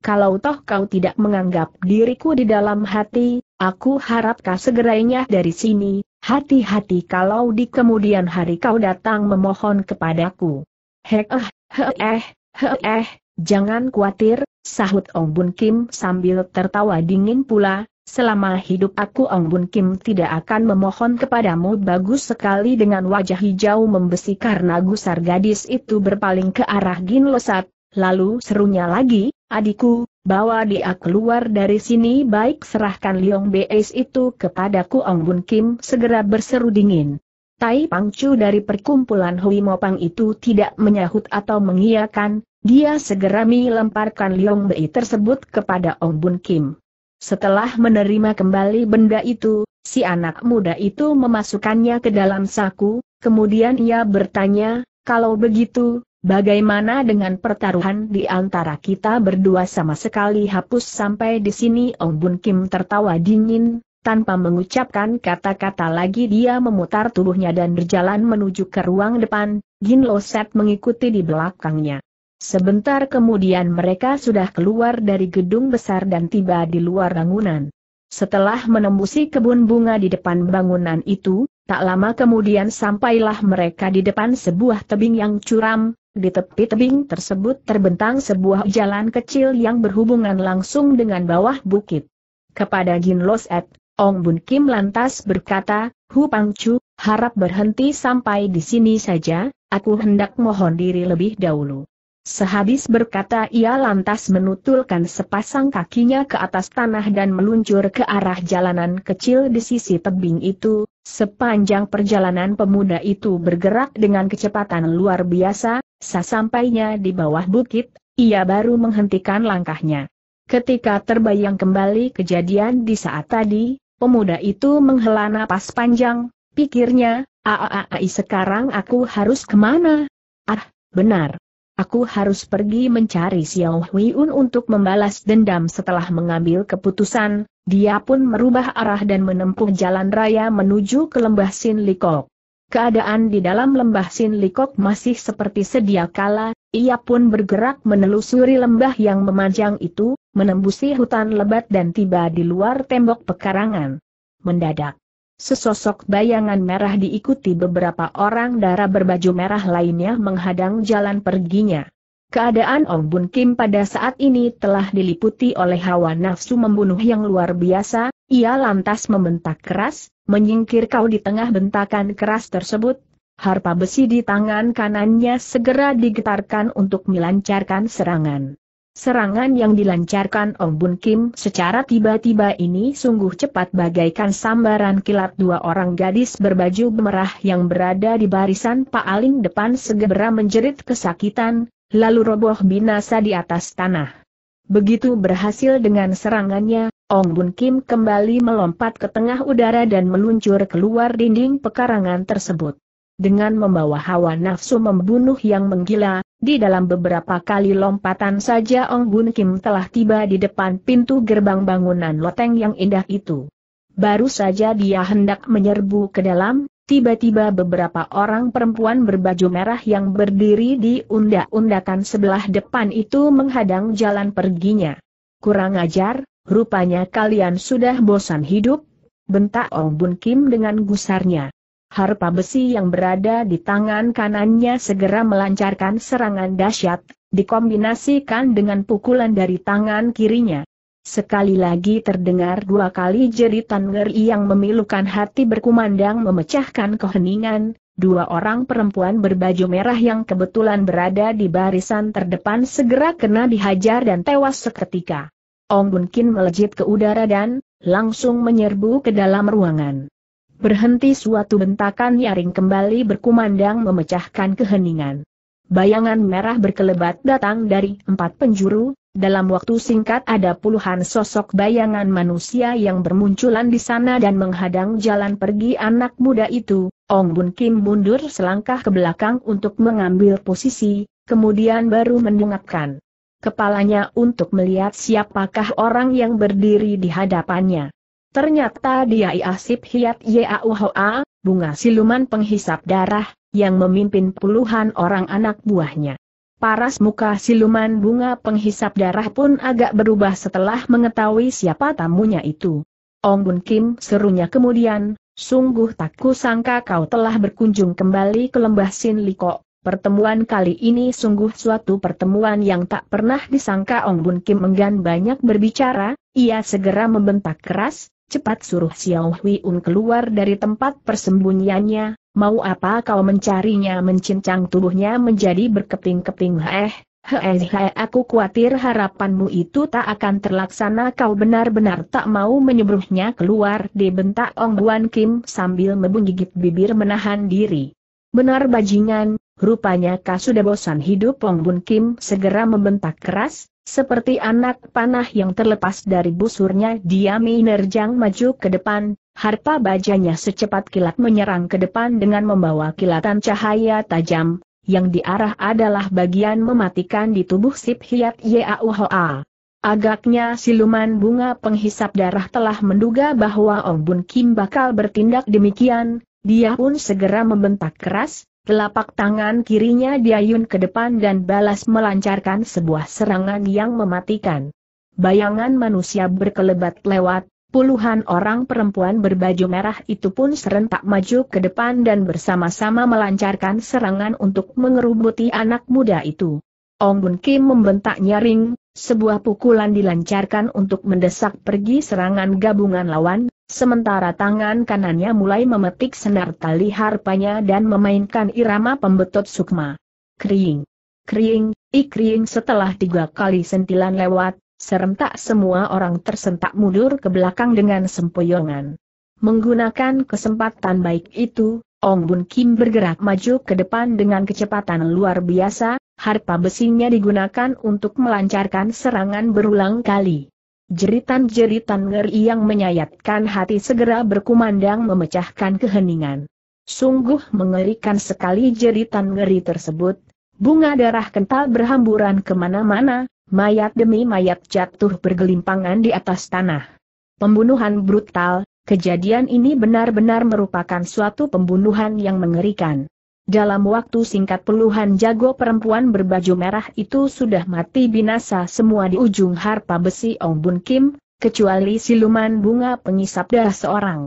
Kalau toh kau tidak menganggap diriku di dalam hati, Aku harap kau segerainya dari sini, hati-hati kalau di kemudian hari kau datang memohon kepadaku. Hek eh, he eh, he eh, jangan khawatir, sahut Ong Bun Kim sambil tertawa dingin pula, Selama hidup aku Ong Bun Kim tidak akan memohon kepadamu bagus sekali dengan wajah hijau membesi karena gusar gadis itu berpaling ke arah Gin Losat, lalu serunya lagi, adikku, Bawa dia keluar dari sini baik serahkan Liong BS itu kepadaku Ong Bun Kim segera berseru dingin. Tai Pangcu dari perkumpulan Hui Mopang itu tidak menyahut atau mengiyakan, dia segera melemparkan Liong Bei tersebut kepada Ong Bun Kim. Setelah menerima kembali benda itu, si anak muda itu memasukkannya ke dalam saku, kemudian ia bertanya, kalau begitu, Bagaimana dengan pertaruhan di antara kita berdua sama sekali hapus sampai di sini Ong oh Bun Kim tertawa dingin, tanpa mengucapkan kata-kata lagi dia memutar tubuhnya dan berjalan menuju ke ruang depan, Gin Lo Set mengikuti di belakangnya. Sebentar kemudian mereka sudah keluar dari gedung besar dan tiba di luar bangunan. Setelah menembusi kebun bunga di depan bangunan itu, tak lama kemudian sampailah mereka di depan sebuah tebing yang curam, di tepi tebing tersebut terbentang sebuah jalan kecil yang berhubungan langsung dengan bawah bukit. Kepada Jin Los Ong Bun Kim lantas berkata, Hu Pang Chu, harap berhenti sampai di sini saja, aku hendak mohon diri lebih dahulu. Sehabis berkata ia lantas menutulkan sepasang kakinya ke atas tanah dan meluncur ke arah jalanan kecil di sisi tebing itu, sepanjang perjalanan pemuda itu bergerak dengan kecepatan luar biasa, Sesampainya di bawah bukit, ia baru menghentikan langkahnya. Ketika terbayang kembali kejadian di saat tadi, pemuda itu menghela napas panjang, pikirnya, Aaai sekarang aku harus kemana? Ah, benar. Aku harus pergi mencari Xiao Huiun untuk membalas dendam setelah mengambil keputusan, dia pun merubah arah dan menempuh jalan raya menuju ke lembah Sin Likok. Keadaan di dalam lembah Sin Likok masih seperti sedia kala, ia pun bergerak menelusuri lembah yang memanjang itu, menembusi hutan lebat dan tiba di luar tembok pekarangan. Mendadak, sesosok bayangan merah diikuti beberapa orang darah berbaju merah lainnya menghadang jalan perginya. Keadaan Ong Bun Kim pada saat ini telah diliputi oleh hawa nafsu membunuh yang luar biasa, ia lantas membentak keras, Menyingkir kau di tengah bentakan keras tersebut, harpa besi di tangan kanannya segera digetarkan untuk melancarkan serangan. Serangan yang dilancarkan Om Bun Kim secara tiba-tiba ini sungguh cepat bagaikan sambaran kilat dua orang gadis berbaju merah yang berada di barisan paling depan segera menjerit kesakitan, lalu roboh binasa di atas tanah. Begitu berhasil dengan serangannya, Ong Bun Kim kembali melompat ke tengah udara dan meluncur keluar dinding pekarangan tersebut. Dengan membawa hawa nafsu membunuh yang menggila, di dalam beberapa kali lompatan saja Ong Bun Kim telah tiba di depan pintu gerbang bangunan loteng yang indah itu. Baru saja dia hendak menyerbu ke dalam, tiba-tiba beberapa orang perempuan berbaju merah yang berdiri di undak-undakan sebelah depan itu menghadang jalan perginya. Kurang ajar, Rupanya kalian sudah bosan hidup? Bentak Ong Bun Kim dengan gusarnya. Harpa besi yang berada di tangan kanannya segera melancarkan serangan dahsyat, dikombinasikan dengan pukulan dari tangan kirinya. Sekali lagi terdengar dua kali jeritan ngeri yang memilukan hati berkumandang memecahkan keheningan, dua orang perempuan berbaju merah yang kebetulan berada di barisan terdepan segera kena dihajar dan tewas seketika. Ong Bun Kin melejit ke udara dan, langsung menyerbu ke dalam ruangan. Berhenti suatu bentakan nyaring kembali berkumandang memecahkan keheningan. Bayangan merah berkelebat datang dari empat penjuru, dalam waktu singkat ada puluhan sosok bayangan manusia yang bermunculan di sana dan menghadang jalan pergi anak muda itu, Ong Bun Kim mundur selangkah ke belakang untuk mengambil posisi, kemudian baru mendungapkan kepalanya untuk melihat siapakah orang yang berdiri di hadapannya. Ternyata dia Iasip Hiat Yauhoa, bunga siluman penghisap darah, yang memimpin puluhan orang anak buahnya. Paras muka siluman bunga penghisap darah pun agak berubah setelah mengetahui siapa tamunya itu. Ong Bun Kim serunya kemudian, sungguh tak kusangka kau telah berkunjung kembali ke lembah Sin Likok. Pertemuan kali ini sungguh suatu pertemuan yang tak pernah disangka Ong Bun Kim enggan banyak berbicara, ia segera membentak keras, cepat suruh Xiao Hui Un keluar dari tempat persembunyiannya, mau apa kau mencarinya mencincang tubuhnya menjadi berkeping-keping eh, eh, hei, aku khawatir harapanmu itu tak akan terlaksana kau benar-benar tak mau menyeberuhnya keluar dibentak Ong Buan Kim sambil menggigit bibir menahan diri. Benar bajingan, rupanya kau sudah bosan hidup Wong Bun Kim segera membentak keras, seperti anak panah yang terlepas dari busurnya dia menerjang maju ke depan, harpa bajanya secepat kilat menyerang ke depan dengan membawa kilatan cahaya tajam, yang diarah adalah bagian mematikan di tubuh Sip Hiat Yauhoa. Agaknya siluman bunga penghisap darah telah menduga bahwa Ong Bun Kim bakal bertindak demikian, dia pun segera membentak keras, telapak tangan kirinya diayun ke depan dan balas melancarkan sebuah serangan yang mematikan. Bayangan manusia berkelebat lewat, Puluhan orang perempuan berbaju merah itu pun serentak maju ke depan dan bersama-sama melancarkan serangan untuk mengerubuti anak muda itu. Ong Bun Kim membentak nyaring, sebuah pukulan dilancarkan untuk mendesak pergi serangan gabungan lawan, Sementara tangan kanannya mulai memetik senar tali harpanya dan memainkan irama pembetot sukma. Kering, kering, ikring. setelah tiga kali sentilan lewat, serentak semua orang tersentak mundur ke belakang dengan sempoyongan. Menggunakan kesempatan baik itu, Ong Bun Kim bergerak maju ke depan dengan kecepatan luar biasa, harpa besinya digunakan untuk melancarkan serangan berulang kali. Jeritan-jeritan ngeri yang menyayatkan hati segera berkumandang memecahkan keheningan. Sungguh mengerikan sekali jeritan ngeri tersebut. Bunga darah kental berhamburan kemana-mana, mayat demi mayat jatuh bergelimpangan di atas tanah. Pembunuhan brutal, kejadian ini benar-benar merupakan suatu pembunuhan yang mengerikan. Dalam waktu singkat puluhan jago perempuan berbaju merah itu sudah mati binasa semua di ujung harpa besi Ong Bun Kim, kecuali siluman bunga pengisap darah seorang.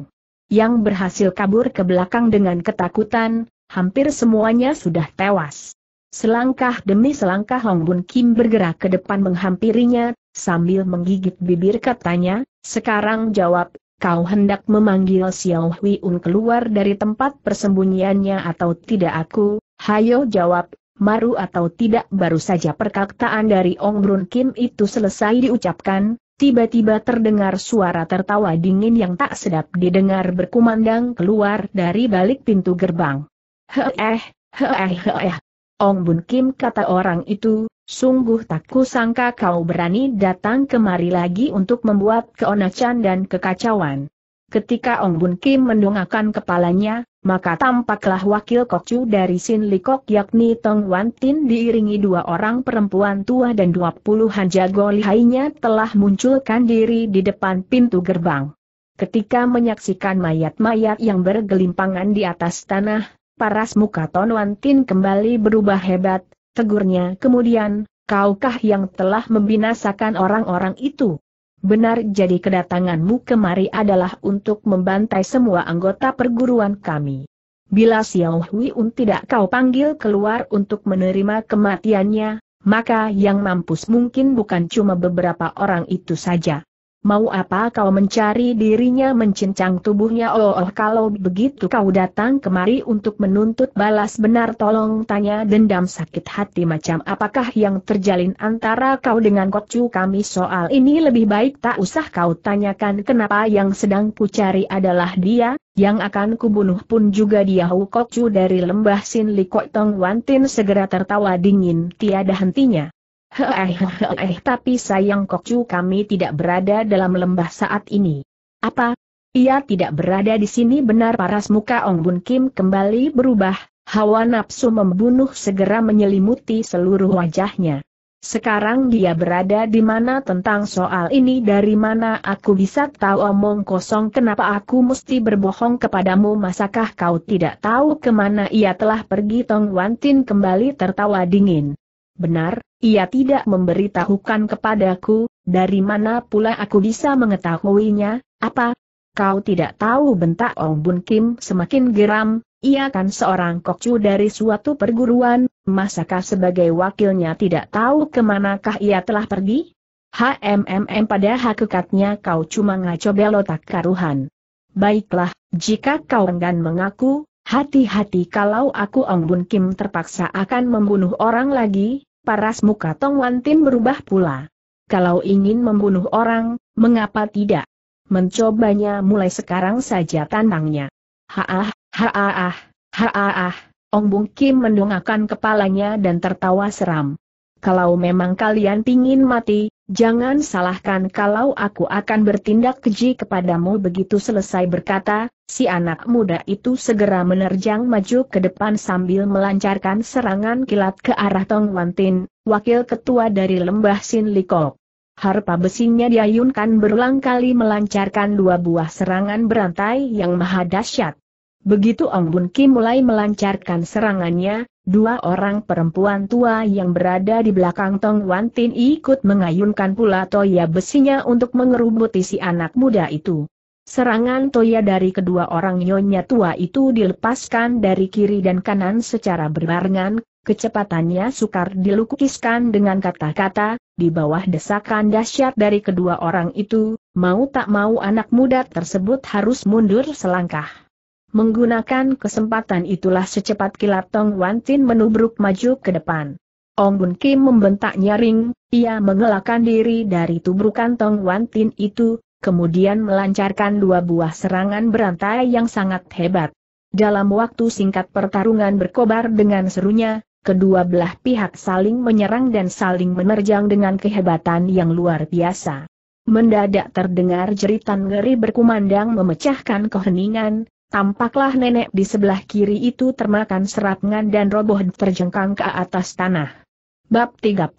Yang berhasil kabur ke belakang dengan ketakutan, hampir semuanya sudah tewas. Selangkah demi selangkah Hong Bun Kim bergerak ke depan menghampirinya, sambil menggigit bibir katanya, sekarang jawab, kau hendak memanggil Xiao Hui Un keluar dari tempat persembunyiannya atau tidak aku, hayo jawab, maru atau tidak baru saja perkataan dari Ong Brun Kim itu selesai diucapkan, tiba-tiba terdengar suara tertawa dingin yang tak sedap didengar berkumandang keluar dari balik pintu gerbang. Heeh, heeh heeh Ong Bun Kim kata orang itu, sungguh tak kusangka kau berani datang kemari lagi untuk membuat keonacan dan kekacauan. Ketika Ong Bun Kim mendongakkan kepalanya, maka tampaklah wakil kokcu dari Sin Likok yakni Tong Wan Tin diiringi dua orang perempuan tua dan dua puluhan jago lihainya telah munculkan diri di depan pintu gerbang. Ketika menyaksikan mayat-mayat yang bergelimpangan di atas tanah, Paras muka Tonuan Tin kembali berubah hebat, tegurnya kemudian, kaukah yang telah membinasakan orang-orang itu? Benar jadi kedatanganmu kemari adalah untuk membantai semua anggota perguruan kami. Bila Xiao Huiun tidak kau panggil keluar untuk menerima kematiannya, maka yang mampus mungkin bukan cuma beberapa orang itu saja mau apa kau mencari dirinya mencincang tubuhnya oh, oh kalau begitu kau datang kemari untuk menuntut balas benar tolong tanya dendam sakit hati macam apakah yang terjalin antara kau dengan kocu kami soal ini lebih baik tak usah kau tanyakan kenapa yang sedang ku cari adalah dia, yang akan kubunuh pun juga dia kocu dari lembah Sin Likotong Wantin segera tertawa dingin tiada hentinya. Hei, eh, tapi sayang kok cu kami tidak berada dalam lembah saat ini. Apa? Ia tidak berada di sini benar paras muka Ong Bun Kim kembali berubah, hawa nafsu membunuh segera menyelimuti seluruh wajahnya. Sekarang dia berada di mana tentang soal ini dari mana aku bisa tahu omong kosong kenapa aku mesti berbohong kepadamu masakah kau tidak tahu kemana ia telah pergi Tong Tin kembali tertawa dingin. Benar, ia tidak memberitahukan kepadaku, dari mana pula aku bisa mengetahuinya, apa? Kau tidak tahu bentak Ong Bun Kim semakin geram, ia kan seorang kokcu dari suatu perguruan, masakah sebagai wakilnya tidak tahu kemanakah ia telah pergi? HMMM pada hakikatnya kau cuma ngaco belotak karuhan. Baiklah, jika kau enggan mengaku, hati-hati kalau aku Ong Bun Kim terpaksa akan membunuh orang lagi, paras muka Tong Wantin berubah pula. Kalau ingin membunuh orang, mengapa tidak? Mencobanya mulai sekarang saja tantangnya. Haah, haah, haah, Ong Bung Kim mendongakkan kepalanya dan tertawa seram kalau memang kalian ingin mati, jangan salahkan kalau aku akan bertindak keji kepadamu begitu selesai berkata, si anak muda itu segera menerjang maju ke depan sambil melancarkan serangan kilat ke arah Tong Wantin, wakil ketua dari lembah Sin Likok. Harpa besinya diayunkan berulang kali melancarkan dua buah serangan berantai yang maha dahsyat. Begitu Ong Bun Kim mulai melancarkan serangannya, Dua orang perempuan tua yang berada di belakang Tong Wan Tin ikut mengayunkan pula toya besinya untuk mengerubuti si anak muda itu. Serangan toya dari kedua orang nyonya tua itu dilepaskan dari kiri dan kanan secara berbarengan, kecepatannya sukar dilukiskan dengan kata-kata, di bawah desakan dahsyat dari kedua orang itu, mau tak mau anak muda tersebut harus mundur selangkah. Menggunakan kesempatan itulah secepat kilat Tong Wan Tin menubruk maju ke depan. Ong Bun Kim membentak nyaring, ia mengelakkan diri dari tubrukan Tong Wan Tin itu, kemudian melancarkan dua buah serangan berantai yang sangat hebat. Dalam waktu singkat pertarungan berkobar dengan serunya, kedua belah pihak saling menyerang dan saling menerjang dengan kehebatan yang luar biasa. Mendadak terdengar jeritan ngeri berkumandang memecahkan keheningan, Tampaklah nenek di sebelah kiri itu termakan seratnya dan roboh terjengkang ke atas tanah. Bab 38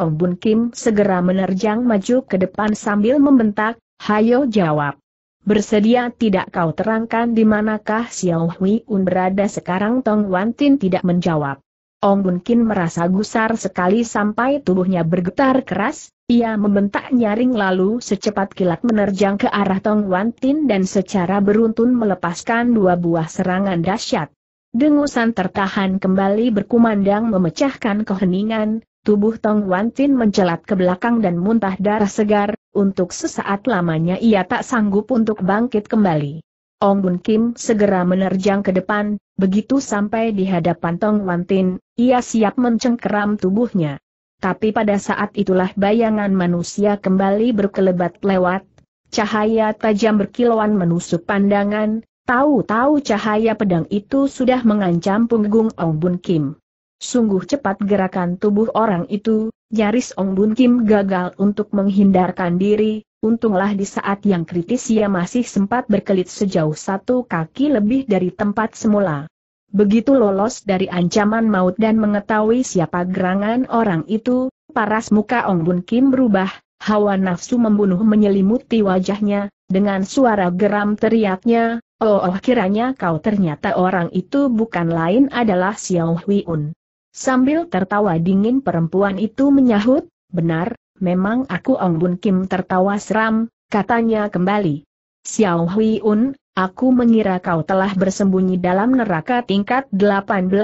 Om Bun Kim segera menerjang maju ke depan sambil membentak, Hayo jawab. Bersedia tidak kau terangkan di manakah Xiao Hui Un berada sekarang Tong Wan Tin tidak menjawab. Ong Bun Kim merasa gusar sekali sampai tubuhnya bergetar keras, ia membentak nyaring lalu secepat kilat menerjang ke arah Tong Wan Tin dan secara beruntun melepaskan dua buah serangan dahsyat. Dengusan tertahan kembali berkumandang memecahkan keheningan, tubuh Tong Wan Tin mencelat ke belakang dan muntah darah segar, untuk sesaat lamanya ia tak sanggup untuk bangkit kembali. Ong Bun Kim segera menerjang ke depan, begitu sampai di hadapan Tong Wan Tin, ia siap mencengkeram tubuhnya. Tapi pada saat itulah bayangan manusia kembali berkelebat lewat, cahaya tajam berkilauan menusuk pandangan, tahu-tahu cahaya pedang itu sudah mengancam punggung Ong Bun Kim. Sungguh cepat gerakan tubuh orang itu, nyaris Ong Bun Kim gagal untuk menghindarkan diri, untunglah di saat yang kritis ia masih sempat berkelit sejauh satu kaki lebih dari tempat semula. Begitu lolos dari ancaman maut dan mengetahui siapa gerangan orang itu, paras muka Ong Bun Kim berubah, hawa nafsu membunuh menyelimuti wajahnya, dengan suara geram teriaknya, oh, oh kiranya kau ternyata orang itu bukan lain adalah Xiao Un. Sambil tertawa dingin perempuan itu menyahut, benar, memang aku Ong Bun Kim tertawa seram, katanya kembali. Xiao Hui Un, Aku mengira kau telah bersembunyi dalam neraka tingkat 18,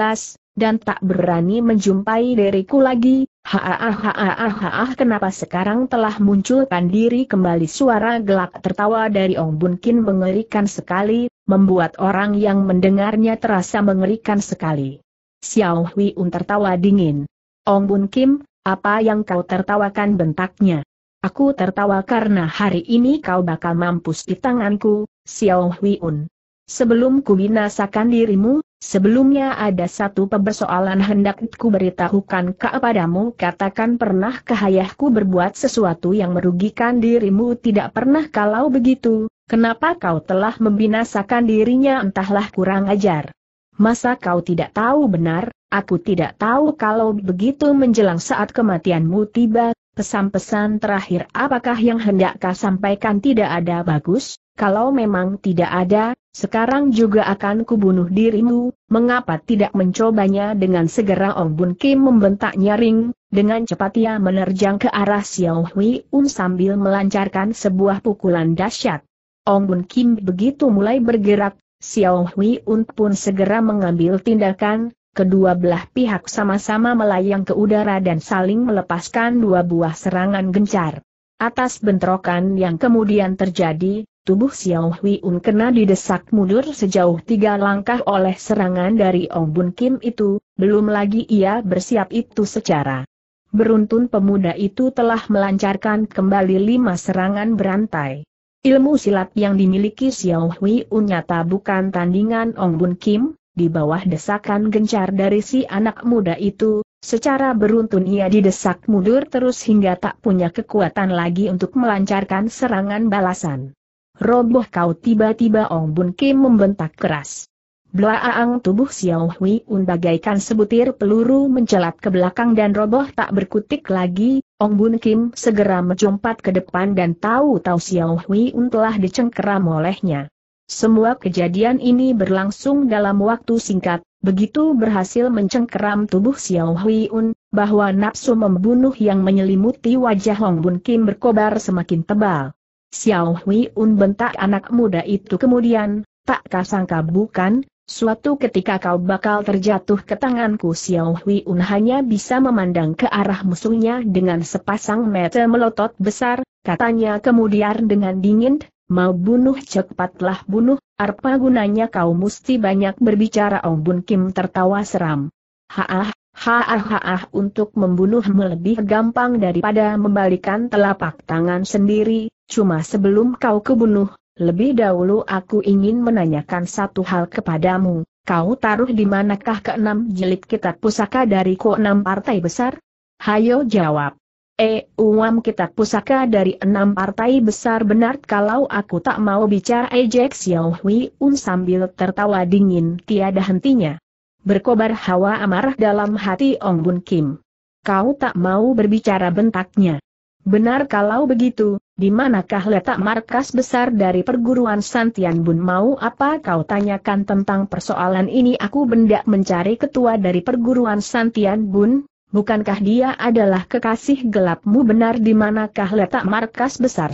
dan tak berani menjumpai diriku lagi, Haah haah haah kenapa sekarang telah munculkan diri kembali suara gelak tertawa dari Ong Bun Kin mengerikan sekali, membuat orang yang mendengarnya terasa mengerikan sekali. Xiao Hui Un tertawa dingin. Ong Bun Kim, apa yang kau tertawakan bentaknya? Aku tertawa karena hari ini kau bakal mampus di tanganku, Xiao Huiun. Sebelum ku binasakan dirimu, sebelumnya ada satu persoalan hendak ku beritahukan kepadamu katakan pernahkah ayahku berbuat sesuatu yang merugikan dirimu tidak pernah kalau begitu, kenapa kau telah membinasakan dirinya entahlah kurang ajar. Masa kau tidak tahu benar, aku tidak tahu kalau begitu menjelang saat kematianmu tiba, pesan-pesan terakhir apakah yang hendak kau sampaikan tidak ada bagus, kalau memang tidak ada, sekarang juga akan kubunuh dirimu, mengapa tidak mencobanya dengan segera Ong Bun Kim membentak nyaring, dengan cepat ia menerjang ke arah Xiao Hui Un sambil melancarkan sebuah pukulan dahsyat. Ong Bun Kim begitu mulai bergerak, Xiao Hui Un pun segera mengambil tindakan, kedua belah pihak sama-sama melayang ke udara dan saling melepaskan dua buah serangan gencar. Atas bentrokan yang kemudian terjadi, tubuh Xiao Hui Un kena didesak mundur sejauh tiga langkah oleh serangan dari Ong Bun Kim itu, belum lagi ia bersiap itu secara. Beruntun pemuda itu telah melancarkan kembali lima serangan berantai. Ilmu silat yang dimiliki Xiao Hui Un nyata bukan tandingan Ong Bun Kim, di bawah desakan gencar dari si anak muda itu, Secara beruntun ia didesak mundur terus hingga tak punya kekuatan lagi untuk melancarkan serangan balasan. Roboh kau tiba-tiba Ong Bun Kim membentak keras. Belaang tubuh Xiao Hui Un bagaikan sebutir peluru mencelat ke belakang dan roboh tak berkutik lagi, Ong Bun Kim segera menjumpat ke depan dan tahu-tahu Xiao Hui Un telah dicengkeram olehnya. Semua kejadian ini berlangsung dalam waktu singkat, begitu berhasil mencengkeram tubuh Xiao Huiyun, bahwa nafsu membunuh yang menyelimuti wajah Hong Bun Kim berkobar semakin tebal. Xiao Huiyun bentak anak muda itu kemudian, tak kasangka bukan, suatu ketika kau bakal terjatuh ke tanganku Xiao Huiyun hanya bisa memandang ke arah musuhnya dengan sepasang mata melotot besar, katanya kemudian dengan dingin, Mau bunuh cepatlah bunuh, arpa gunanya kau mesti banyak berbicara Ong Bun Kim tertawa seram. Haah, haah haah untuk membunuh lebih gampang daripada membalikan telapak tangan sendiri, cuma sebelum kau kebunuh, lebih dahulu aku ingin menanyakan satu hal kepadamu. Kau taruh di manakah keenam jilid kitab pusaka dari keenam partai besar? Hayo jawab. E, uang kita Pusaka dari enam partai besar benar kalau aku tak mau bicara ejek Xiao Hui Un sambil tertawa dingin tiada hentinya. Berkobar hawa amarah dalam hati Ong Bun Kim. Kau tak mau berbicara bentaknya. Benar kalau begitu, di manakah letak markas besar dari perguruan Santian Bun mau apa kau tanyakan tentang persoalan ini aku benda mencari ketua dari perguruan Santian Bun, Bukankah dia adalah kekasih gelapmu benar di manakah letak markas besar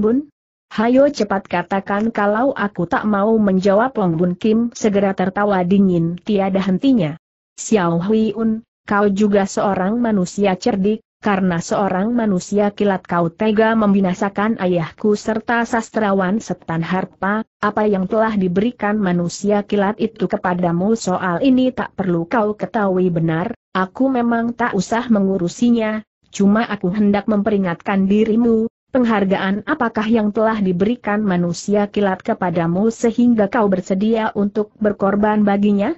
Bun? Hayo cepat katakan kalau aku tak mau menjawab Long Bun Kim segera tertawa dingin tiada hentinya. Xiao Hui Un, kau juga seorang manusia cerdik, karena seorang manusia kilat kau tega membinasakan ayahku serta sastrawan setan harpa, apa yang telah diberikan manusia kilat itu kepadamu soal ini tak perlu kau ketahui benar, aku memang tak usah mengurusinya, cuma aku hendak memperingatkan dirimu, penghargaan apakah yang telah diberikan manusia kilat kepadamu sehingga kau bersedia untuk berkorban baginya?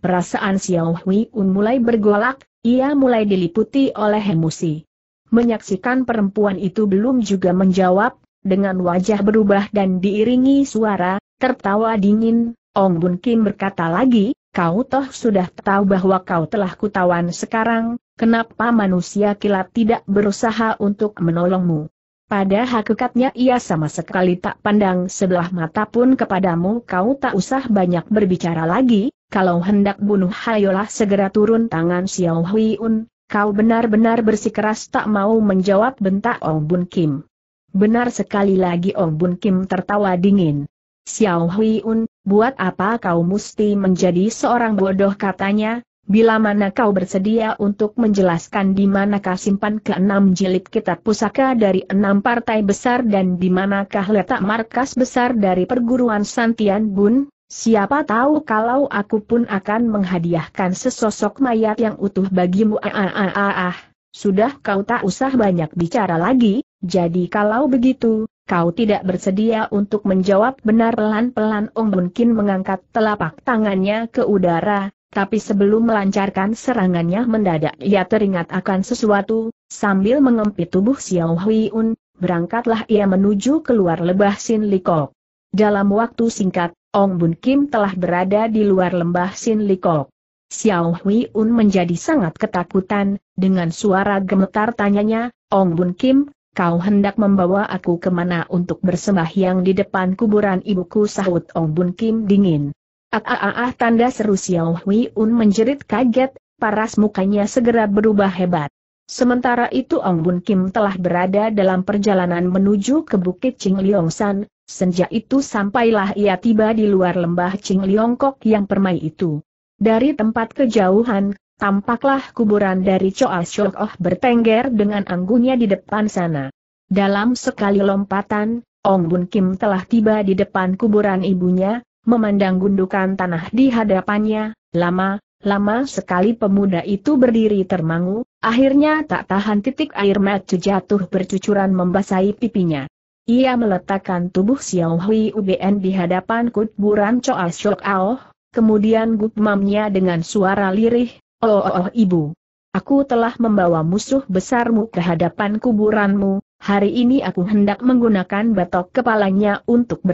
Perasaan Xiao Hui Un mulai bergolak, ia mulai diliputi oleh emosi. Menyaksikan perempuan itu belum juga menjawab, dengan wajah berubah dan diiringi suara, tertawa dingin, Ong Bun Kim berkata lagi, kau toh sudah tahu bahwa kau telah kutawan sekarang, kenapa manusia kilat tidak berusaha untuk menolongmu? Pada hakikatnya ia sama sekali tak pandang sebelah mata pun kepadamu kau tak usah banyak berbicara lagi, kalau hendak bunuh hayolah segera turun tangan Xiao Un, kau benar-benar bersikeras tak mau menjawab bentak Ong Bun Kim. Benar sekali lagi Ong Bun Kim tertawa dingin. Xiao Hui Un, buat apa kau mesti menjadi seorang bodoh katanya, Bila mana kau bersedia untuk menjelaskan di manakah simpan ke jilid kitab pusaka dari enam partai besar dan di manakah letak markas besar dari perguruan Santian Bun, Siapa tahu kalau aku pun akan menghadiahkan sesosok mayat yang utuh bagimu. Ah, ah, ah, ah, ah, Sudah kau tak usah banyak bicara lagi, jadi kalau begitu, kau tidak bersedia untuk menjawab benar pelan-pelan Ong oh, Bunkin mengangkat telapak tangannya ke udara, tapi sebelum melancarkan serangannya mendadak ia teringat akan sesuatu, sambil mengempit tubuh Xiao Hui berangkatlah ia menuju keluar lebah Sin Likok. Dalam waktu singkat, Ong Bun Kim telah berada di luar lembah Sin Likok. Xiao Hui Un menjadi sangat ketakutan, dengan suara gemetar tanyanya, Ong Bun Kim, kau hendak membawa aku kemana untuk bersembahyang di depan kuburan ibuku sahut Ong Bun Kim dingin. Ah, ah, ah, ah tanda seru Xiao Hui Un menjerit kaget, paras mukanya segera berubah hebat. Sementara itu Ong Bun Kim telah berada dalam perjalanan menuju ke Bukit Ching Liong San, senja itu sampailah ia tiba di luar lembah Ching Liong Kok yang permai itu. Dari tempat kejauhan, tampaklah kuburan dari Choa Shok Oh bertengger dengan anggunnya di depan sana. Dalam sekali lompatan, Ong Bun Kim telah tiba di depan kuburan ibunya, memandang gundukan tanah di hadapannya, lama, Lama sekali pemuda itu berdiri termangu, akhirnya tak tahan titik air mata jatuh bercucuran membasahi pipinya. Ia meletakkan tubuh Xiao Hui UBN di hadapan kuburan Buran Choa Shok Ao, kemudian gugmamnya dengan suara lirih, Oh, oh, oh ibu. Aku telah membawa musuh besarmu ke hadapan kuburanmu, Hari ini aku hendak menggunakan batok kepalanya untuk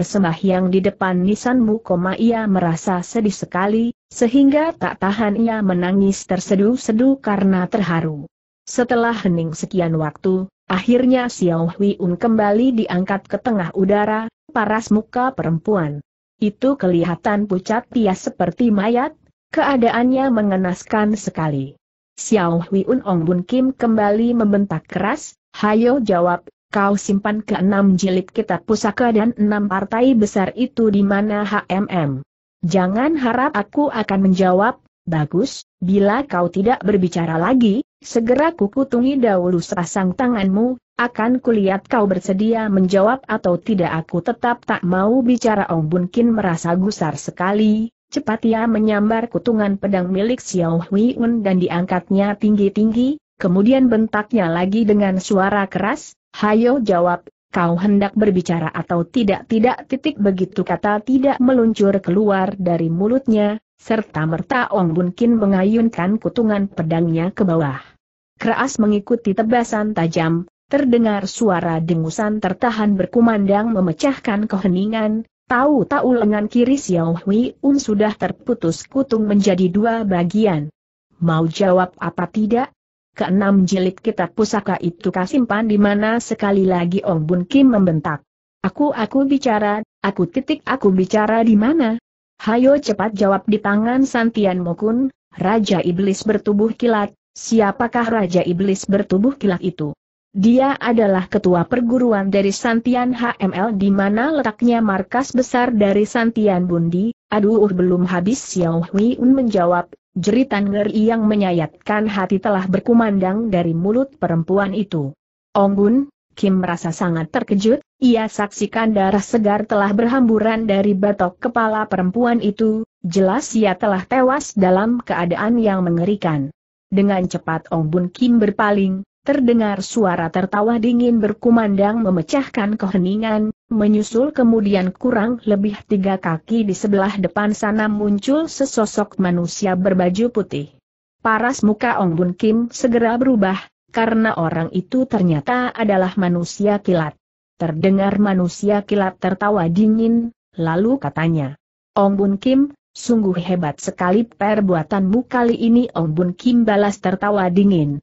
yang di depan nisanmu, koma ia merasa sedih sekali, sehingga tak tahan ia menangis terseduh-seduh karena terharu. Setelah hening sekian waktu, akhirnya Xiao Hui-un kembali diangkat ke tengah udara, paras muka perempuan. Itu kelihatan pucat pias seperti mayat, keadaannya mengenaskan sekali. Xiao Hui Un Ong Bun Kim kembali membentak keras, Hayo jawab, kau simpan ke enam jilid kitab pusaka dan enam partai besar itu di mana HMM. Jangan harap aku akan menjawab, bagus, bila kau tidak berbicara lagi, segera kukutungi dahulu serasang tanganmu, akan kulihat kau bersedia menjawab atau tidak aku tetap tak mau bicara Ong oh, Bunkin merasa gusar sekali, cepat ia menyambar kutungan pedang milik Xiao Hui Un dan diangkatnya tinggi-tinggi, kemudian bentaknya lagi dengan suara keras, Hayo jawab, kau hendak berbicara atau tidak-tidak titik begitu kata tidak meluncur keluar dari mulutnya, serta merta Ong Bunkin mengayunkan kutungan pedangnya ke bawah. Keras mengikuti tebasan tajam, terdengar suara dengusan tertahan berkumandang memecahkan keheningan, tahu-tahu lengan kiri Xiao Hui Un sudah terputus kutung menjadi dua bagian. Mau jawab apa tidak, keenam jilid kitab pusaka itu kasimpan di mana sekali lagi Ong Bun Kim membentak. Aku aku bicara, aku titik aku bicara di mana? Hayo cepat jawab di tangan Santian Mokun, Raja Iblis bertubuh kilat, siapakah Raja Iblis bertubuh kilat itu? Dia adalah ketua perguruan dari Santian HML di mana letaknya markas besar dari Santian Bundi, aduh belum habis Xiao Hui Un menjawab, Jeritan ngeri yang menyayatkan hati telah berkumandang dari mulut perempuan itu. Onggun, Kim merasa sangat terkejut, ia saksikan darah segar telah berhamburan dari batok kepala perempuan itu, jelas ia telah tewas dalam keadaan yang mengerikan. Dengan cepat Ong Bun Kim berpaling, Terdengar suara tertawa dingin berkumandang memecahkan keheningan, menyusul kemudian kurang lebih tiga kaki di sebelah depan sana muncul sesosok manusia berbaju putih. Paras muka Ong Bun Kim segera berubah, karena orang itu ternyata adalah manusia kilat. Terdengar manusia kilat tertawa dingin, lalu katanya, Ong Bun Kim, sungguh hebat sekali perbuatanmu kali ini Ong Bun Kim balas tertawa dingin.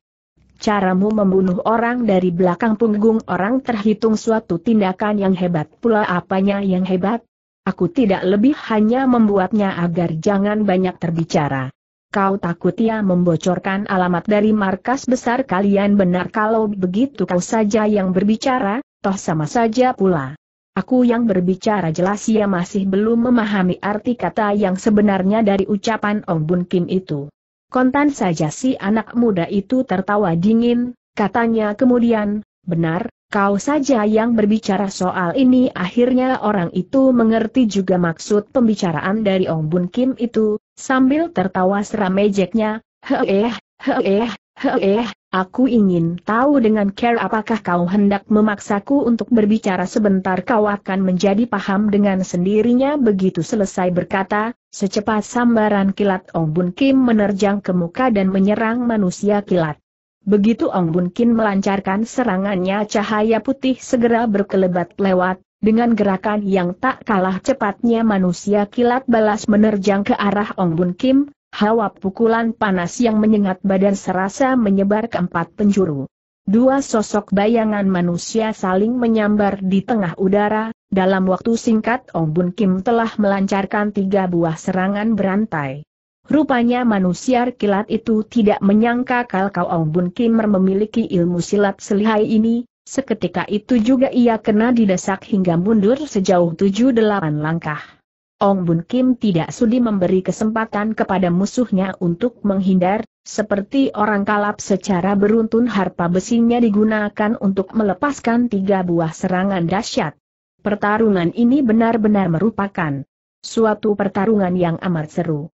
Caramu membunuh orang dari belakang punggung orang terhitung suatu tindakan yang hebat pula apanya yang hebat? Aku tidak lebih hanya membuatnya agar jangan banyak terbicara. Kau takut ia membocorkan alamat dari markas besar kalian benar kalau begitu kau saja yang berbicara, toh sama saja pula. Aku yang berbicara jelas ia masih belum memahami arti kata yang sebenarnya dari ucapan Ong Bun Kim itu. Kontan saja si anak muda itu tertawa dingin, katanya kemudian, benar, kau saja yang berbicara soal ini akhirnya orang itu mengerti juga maksud pembicaraan dari Ong Bun Kim itu, sambil tertawa seramejeknya, heeh, heeh, heeh, Aku ingin tahu dengan care apakah kau hendak memaksaku untuk berbicara sebentar kau akan menjadi paham dengan sendirinya begitu selesai berkata, secepat sambaran kilat Ong Bun Kim menerjang ke muka dan menyerang manusia kilat. Begitu Ong Bun Kim melancarkan serangannya cahaya putih segera berkelebat lewat, dengan gerakan yang tak kalah cepatnya manusia kilat balas menerjang ke arah Ong Bun Kim, Hawa pukulan panas yang menyengat badan serasa menyebar ke empat penjuru. Dua sosok bayangan manusia saling menyambar di tengah udara, dalam waktu singkat Ong Bun Kim telah melancarkan tiga buah serangan berantai. Rupanya manusia kilat itu tidak menyangka kalau Ong Bun Kim memiliki ilmu silat selihai ini, seketika itu juga ia kena didesak hingga mundur sejauh tujuh delapan langkah. Ong Bun Kim tidak sudi memberi kesempatan kepada musuhnya untuk menghindar, seperti orang kalap secara beruntun harpa besinya digunakan untuk melepaskan tiga buah serangan dahsyat. Pertarungan ini benar-benar merupakan suatu pertarungan yang amat seru.